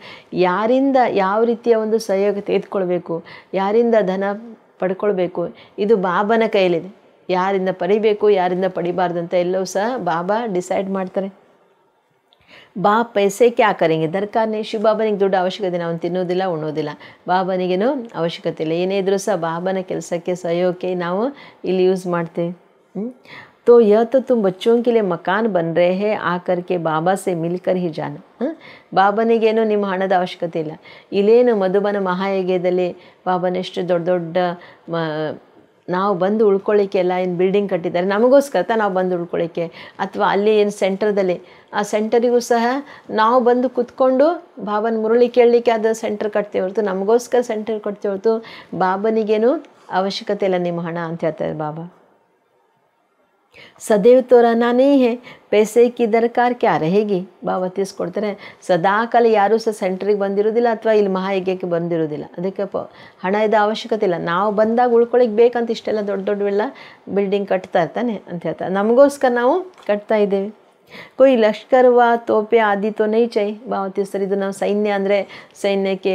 ಯಾರಿಂದ ಯಾವ ರೀತಿಯ ಒಂದು ಸಹಯೋಗ ತೆಗೆದುಕೊಳ್ಬೇಕು ಯಾರಿಂದ ಧನ ಪಡ್ಕೊಳ್ಬೇಕು ಇದು ಬಾಬನ ಕೈಲಿದೆ ಯಾರಿಂದ ಪಡಿಬೇಕು ಯಾರಿಂದ ಪಡಿಬಾರ್ದು ಅಂತ ಎಲ್ಲವೂ ಸಹ ಬಾಬಾ ಡಿಸೈಡ್ ಮಾಡ್ತಾರೆ ಬಾ ಪೈಸೆ ಕ್ಯಾ ಕರೆಂಗೆ ದರ್ಕಾರನೇ ಶಿವ ಬಾಬನಿಗೆ ದುಡ್ಡು ಅವಶ್ಯಕತೆ ಅವನು ತಿನ್ನೋದಿಲ್ಲ ಉಣ್ಣೋದಿಲ್ಲ ಬಾಬನಿಗೇನು ಅವಶ್ಯಕತೆ ಇಲ್ಲ ಏನೇ ಇದ್ರೂ ಸಹ ಬಾಬನ ಕೆಲಸಕ್ಕೆ ಸಹಯೋಗಕ್ಕೆ ನಾವು ಇಲ್ಲಿ ಯೂಸ್ ಮಾಡ್ತೀವಿ ತೋ यह ತುಂಬ ಚೋಂಕಿಲೆ ಮಕಾನ್ ಬಂದರೆ ಹೇ ಆ ಕರ್ಕೆ ಬಾಬಾ ಸೇ ಮಿಲ್ಕರ್ के ಬಾಬನಿಗೇನು ನಿಮ್ಮ ಹಣದ ಅವಶ್ಯಕತೆ ಇಲ್ಲ ಇಲ್ಲೇನು ಮಧುಬನ ಮಹಾಯಜ್ಞದಲ್ಲಿ ಬಾಬನ ಎಷ್ಟು ದೊಡ್ಡ ದೊಡ್ಡ ಮ ನಾವು ಬಂದು ಉಳ್ಕೊಳ್ಳಿಕ್ಕೆ ಎಲ್ಲ ಏನು ಬಿಲ್ಡಿಂಗ್ ಕಟ್ಟಿದ್ದಾರೆ ನಮಗೋಸ್ಕರ ನಾವು ಬಂದು ಉಳ್ಕೊಳ್ಳಿಕ್ಕೆ ಅಥವಾ ಅಲ್ಲಿ ಏನು ಸೆಂಟರ್ದಲ್ಲಿ ಆ ಸೆಂಟರಿಗೂ ಸಹ ನಾವು ಬಂದು ಕೂತ್ಕೊಂಡು ಬಾಬನ ಮುರುಳಿ ಕೇಳಲಿಕ್ಕೆ ಅದು ಸೆಂಟರ್ ಕಟ್ತೇವೆ ಹೊರತು ನಮಗೋಸ್ಕರ ಸೆಂಟರ್ ಕಟ್ತೇವೆ ಹೊರತು ಬಾಬನಿಗೇನು ಅವಶ್ಯಕತೆ ಇಲ್ಲ ನಿಮ್ಮ ಹಣ ಅಂತ ಹೇಳ್ತಾರೆ ಬಾಬಾ ಸದೇವ್ ತೋರ ನಾನೇ ಹೇ ಪೇಸೆ ಕಿ की दरकार क्या ಸದಾ ಕಾಲ ಯಾರೂ ಸಹ ಸೆಂಟ್ರಿಗೆ ಬಂದಿರೋದಿಲ್ಲ ಅಥವಾ ಇಲ್ಲಿ ಮಹಾಯಜ್ಞಕ್ಕೆ ಬಂದಿರೋದಿಲ್ಲ ಅದಕ್ಕೆ ಪ ಹಣ ಇದು ಅವಶ್ಯಕತೆ ಇಲ್ಲ ನಾವು ಬಂದಾಗ ಉಳ್ಕೊಳಕ್ಕೆ ಬೇಕಂತ ಇಷ್ಟೆಲ್ಲ ದೊಡ್ಡ ದೊಡ್ಡವೆಲ್ಲ ಬಿಲ್ಡಿಂಗ್ ಕಟ್ತಾ ಇರ್ತಾನೆ ಅಂತ ಹೇಳ್ತಾರೆ ನಮಗೋಸ್ಕರ ನಾವು ಕಟ್ತಾ ಇದ್ದೇವೆ ಕೊಯ್ ಲಷ್ಕರ್ವ ತೋಪೆ ಆದಿ ತೋ ನೈ ಚೈ ಸರ್ ಇದು ನಾವು ಸೈನ್ಯ ಅಂದರೆ ಸೈನ್ಯಕ್ಕೆ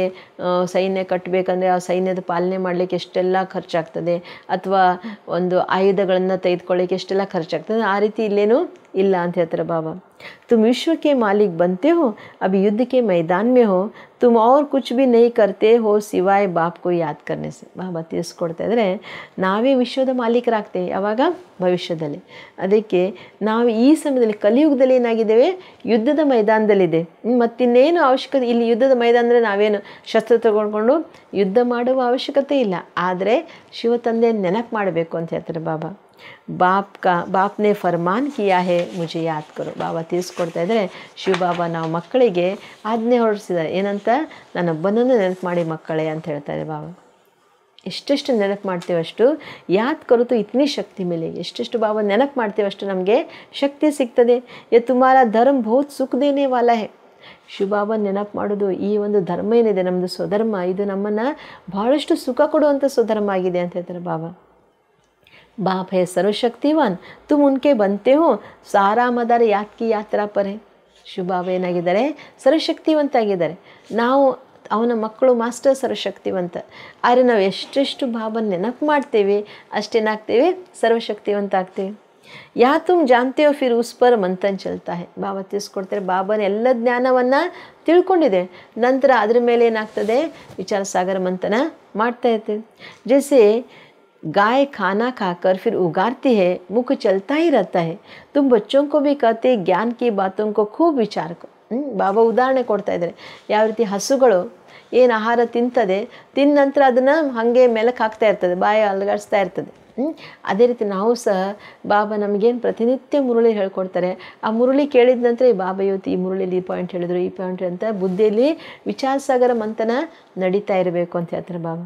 ಸೈನ್ಯ ಕಟ್ಟಬೇಕಂದ್ರೆ ಆ ಸೈನ್ಯದ ಪಾಲನೆ ಮಾಡಲಿಕ್ಕೆ ಎಷ್ಟೆಲ್ಲ ಖರ್ಚಾಗ್ತದೆ ಅಥವಾ ಒಂದು ಆಯುಧಗಳನ್ನು ತೆಗೆದುಕೊಳ್ಳಿಕ್ಕೆ ಎಷ್ಟೆಲ್ಲ ಖರ್ಚಾಗ್ತದೆ ಆ ರೀತಿ ಇಲ್ಲೇನು ಇಲ್ಲ ಅಂತ ಹೇಳ್ತಾರೆ ಬಾಬಾ ತುಮ್ ವಿಶ್ವಕ್ಕೆ ಮಾಲೀಕ ಬಂತೆ ಹೋ ಅಭಿ ಯುದ್ಧಕ್ಕೆ ಮೈದಾನ ಹೋ ಹೋ ತುಮ್ हो तुम और कुछ भी नहीं करते हो सिवाय बाप ಬಾಬಾ ತಿಳಿಸ್ಕೊಡ್ತಾ ಇದ್ದರೆ ನಾವೇ ವಿಶ್ವದ ಮಾಲೀಕರಾಗ್ತೇವೆ ಯಾವಾಗ ಭವಿಷ್ಯದಲ್ಲಿ ಅದಕ್ಕೆ ನಾವು ಈ ಸಮಯದಲ್ಲಿ ಕಲಿಯುಗದಲ್ಲಿ ಏನಾಗಿದ್ದೇವೆ ಯುದ್ಧದ ಮೈದಾನದಲ್ಲಿದೆ ಮತ್ತಿನ್ನೇನು ಅವಶ್ಯಕತೆ ಇಲ್ಲಿ ಯುದ್ಧದ ಮೈದಾನ ಅಂದರೆ ನಾವೇನು ಶಸ್ತ್ರ ತಗೊಂಡ್ಕೊಂಡು ಯುದ್ಧ ಮಾಡುವ ಅವಶ್ಯಕತೆ ಇಲ್ಲ ಆದರೆ ಶಿವ ತಂದೆ ನೆನಪು ಮಾಡಬೇಕು ಅಂತ ಹೇಳ್ತಾರೆ ಬಾಬಾ ಬಾಪ್ ಕ ಬಾಪ್ನೇ ಫರ್ಮಾನ್ ಕಿಯಾ ಹೇ ಮುಜೆ ಯಾದ್ ಕರು ಬಾಬಾ ತಿಳಿಸ್ಕೊಡ್ತಾ ಇದ್ದರೆ ಶಿವ ಬಾಬಾ ನಾವು ಮಕ್ಕಳಿಗೆ ಆಜ್ಞೆ ಹೊರಡಿಸಿದ್ದಾರೆ ಏನಂತ ನನ್ನೊಬ್ಬನನ್ನು ನೆನಪು ಮಾಡಿ ಮಕ್ಕಳೇ ಅಂತ ಹೇಳ್ತಾರೆ ಬಾಬಾ ಎಷ್ಟೆಷ್ಟು ನೆನಪು ಮಾಡ್ತೀವಷ್ಟು ಯಾತ್ ಕೊರತು ಇತ್ನಿ ಶಕ್ತಿ ಮೇಲೆ ಎಷ್ಟೆಷ್ಟು ಬಾಬಾ ನೆನಪು ಮಾಡ್ತೀವಷ್ಟು ನಮಗೆ ಶಕ್ತಿ ಸಿಗ್ತದೆ ಯ ತುಮಾರ ಧರ್ಮ ಬಹುತ್ ಸುಖದೇನೇ ವಾಲ ಹೇ ಶಿವಬಾಬಾ ನೆನಪು ಮಾಡೋದು ಈ ಒಂದು ಧರ್ಮ ಏನಿದೆ ನಮ್ಮದು ಸ್ವಧರ್ಮ ಇದು ನಮ್ಮನ್ನು ಬಹಳಷ್ಟು ಸುಖ ಕೊಡುವಂಥ ಸ್ವಧರ್ಮ ಆಗಿದೆ ಅಂತ ಹೇಳ್ತಾರೆ ಬಾಬಾ बाप है ಸರ್ವಶಕ್ತಿವಾನ್ ತುಮ್ ಉನ್ಕೆ ಬಂತೆ ಹೋ ಸಾರಾ ಮದರ ಯಾತ್ಕಿ ಯಾತ್ರಾ ಪರೆ ಶುಭಾವ್ ಏನಾಗಿದ್ದಾರೆ ಸರ್ವಶಕ್ತಿವಂತಾಗಿದ್ದಾರೆ ನಾವು ಅವನ ಮಕ್ಕಳು ಮಾಸ್ಟರ್ ಸರ್ವಶಕ್ತಿವಂತ ಆದರೆ ನಾವು ಎಷ್ಟೆಷ್ಟು ಬಾಬನ ನೆನಪು ಮಾಡ್ತೇವೆ ಅಷ್ಟೇನಾಗ್ತೇವೆ ಸರ್ವಶಕ್ತಿವಂತ ಆಗ್ತೇವೆ ಯಾ ತುಮ್ ಜಾನ್ತೇವ ಫಿರ್ ಉಸ್ಪರ್ ಮಂತನ್ ಚಲ್ತಾ ಹೇ ಬಾಬಾ ತಿಳಿಸ್ಕೊಡ್ತಾರೆ ಬಾಬನ ಎಲ್ಲ ಜ್ಞಾನವನ್ನು ತಿಳ್ಕೊಂಡಿದೆ ನಂತರ ಅದ್ರ ಮೇಲೆ ಏನಾಗ್ತದೆ ವಿಚಾರ ಸಾಗರ ಮಂತನ ಮಾಡ್ತಾ ಇರ್ತೇವೆ ಜೆಸೆ गाय खाना खाकर फिर उगाड़ती है मुख चलता ही रहता है तुम बच्चों को भी कहते ज्ञान की बातों को खूब विचार करो ಬಾಬಾ ಉದಾಹರಣೆ ಕೊಡ್ತಾ ಇದ್ದಾರೆ ಯಾವ ರೀತಿ ಹಸುಗಳು ಏನು ಆಹಾರ ತಿಂತದೆ ತಿಂದ ನಂತರ ಅದನ್ನು ಹಾಗೆ ಮೆಲಕ್ಕೆ ಹಾಕ್ತಾ ಇರ್ತದೆ ಬಾಯ ಅಲಗಾಡಿಸ್ತಾ ಇರ್ತದೆ ಅದೇ ರೀತಿ ನಾವು ಸಹ ಬಾಬಾ ನಮಗೇನು ಪ್ರತಿನಿತ್ಯ ಮುರುಳಿ ಹೇಳ್ಕೊಡ್ತಾರೆ ಆ ಮುರುಳಿ ಕೇಳಿದ ನಂತರ ಈ ಬಾಬಾ ಇವತ್ತು ಈ ಮುರುಳಿಲಿ ಈ ಪಾಯಿಂಟ್ ಹೇಳಿದ್ರು ಈ ಪಾಯಿಂಟ್ ಅಂತ ಬುದ್ಧಿಯಲ್ಲಿ ವಿಚಾರಸಾಗರ ಮಂಥನ ನಡೀತಾ ಇರಬೇಕು ಅಂತ ಹೇಳ್ತಾರೆ ಬಾಬಾ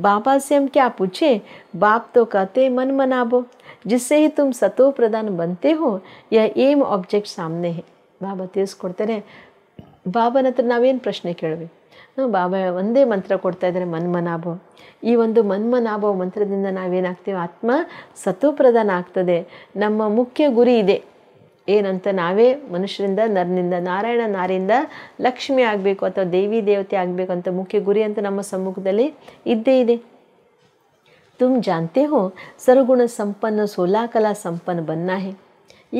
बाबा से हम क्या पूछे बाप तो कहते मन मनाबो जिससे ही तुम सतो बनते हो यह ಏಮ್ ಆಬ್ಜೆಕ್ಟ್ ಸಾಮ್ನೆ ಹೇ ಬಾಬಾ ತಿಳಿಸ್ಕೊಡ್ತಾರೆ ಬಾಬನ ಹತ್ರ ನಾವೇನು ಪ್ರಶ್ನೆ ಕೇಳಬೇಕು ಬಾಬಾ ಒಂದೇ ಮಂತ್ರ ಕೊಡ್ತಾ ಇದ್ದಾರೆ ಮನ್ಮನಾಭೋ ಈ ಒಂದು ಮನ್ಮನಾಭೋ ಮಂತ್ರದಿಂದ ನಾವೇನಾಗ್ತೀವಿ ಆತ್ಮ ಸತೋಪ್ರಧಾನ ಆಗ್ತದೆ ನಮ್ಮ ಮುಖ್ಯ ಗುರಿ ಇದೆ ಏನಂತ ನಾವೇ ಮನುಷ್ಯರಿಂದ ನರ್ನಿಂದ ನಾರಾಯಣ ನಾರಿಂದ ಲಕ್ಷ್ಮಿ ಆಗಬೇಕು ಅಥವಾ ದೇವಿ ದೇವತೆ ಆಗಬೇಕು ಅಂತ ಮುಖ್ಯ ಗುರಿ ಅಂತ ನಮ್ಮ ಸಮ್ಮುಖದಲ್ಲಿ ಇದ್ದೇ ಇದೆ ತುಮ್ ಜಾನ್ತೆ ಹೋ ಸರುಗುಣ ಸಂಪನ್ನ ಕಲಾ ಸಂಪನ್ನ ಬನ್ನಾಹೆ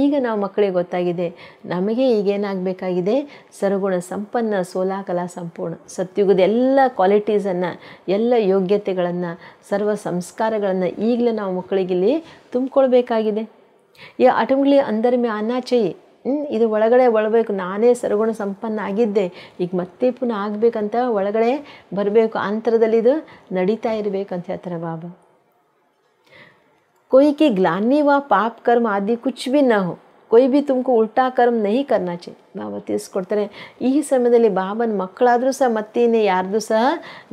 ಈಗ ನಾವು ಮಕ್ಕಳಿಗೆ ಗೊತ್ತಾಗಿದೆ ನಮಗೆ ಈಗೇನಾಗಬೇಕಾಗಿದೆ ಸರುಗುಣ ಸಂಪನ್ನ ಸೋಲಾ ಕಲಾ ಸಂಪೂರ್ಣ ಸತ್ಯುಗದ ಎಲ್ಲ ಕ್ವಾಲಿಟೀಸನ್ನು ಎಲ್ಲ ಯೋಗ್ಯತೆಗಳನ್ನು ಸರ್ವ ಸಂಸ್ಕಾರಗಳನ್ನು ಈಗಲೇ ನಾವು ಮಕ್ಕಳಿಗಿಲ್ಲಿ ತುಂಬಿಕೊಳ್ಬೇಕಾಗಿದೆ ಈ ಆಟೋಮ್ಲಿ ಅಂದರ ಮೇ ಅನ್ನ ಚೈ ಇದು ಒಳಗಡೆ ಒಳಬೇಕು ನಾನೇ ಸರಗುಣ ಸಂಪನ್ನ ಆಗಿದ್ದೆ ಈಗ ಮತ್ತೆ ಪುನಃ ಆಗಬೇಕಂತ ಒಳಗಡೆ ಬರಬೇಕು ಅಂತರದಲ್ಲಿ ಇದು ನಡೀತಾ ಇರಬೇಕಂತ ಹೇಳ್ತಾರೆ ಬಾಬಾ ಕೊಯ್ಕೆ ಗ್ಲಾನಿ ವಾ ಪಾಪ್ ಕರ್ಮ ಆದಿ ಕುಚ್ कुछ भी ಕೊಯ್ ಬಿ ತುಮಕು ಉಲ್ಟಾ ಕರ್ಮ ನಹಿ ಕರ್ನಾಚೆ ಬಾಬಾ ತಿಳಿಸ್ಕೊಡ್ತಾರೆ ಈ ಸಮಯದಲ್ಲಿ ಬಾಬನ ಮಕ್ಕಳಾದರೂ ಸಹ ಮತ್ತೆ ಇನ್ನೇ ಯಾರ್ದು ಸಹ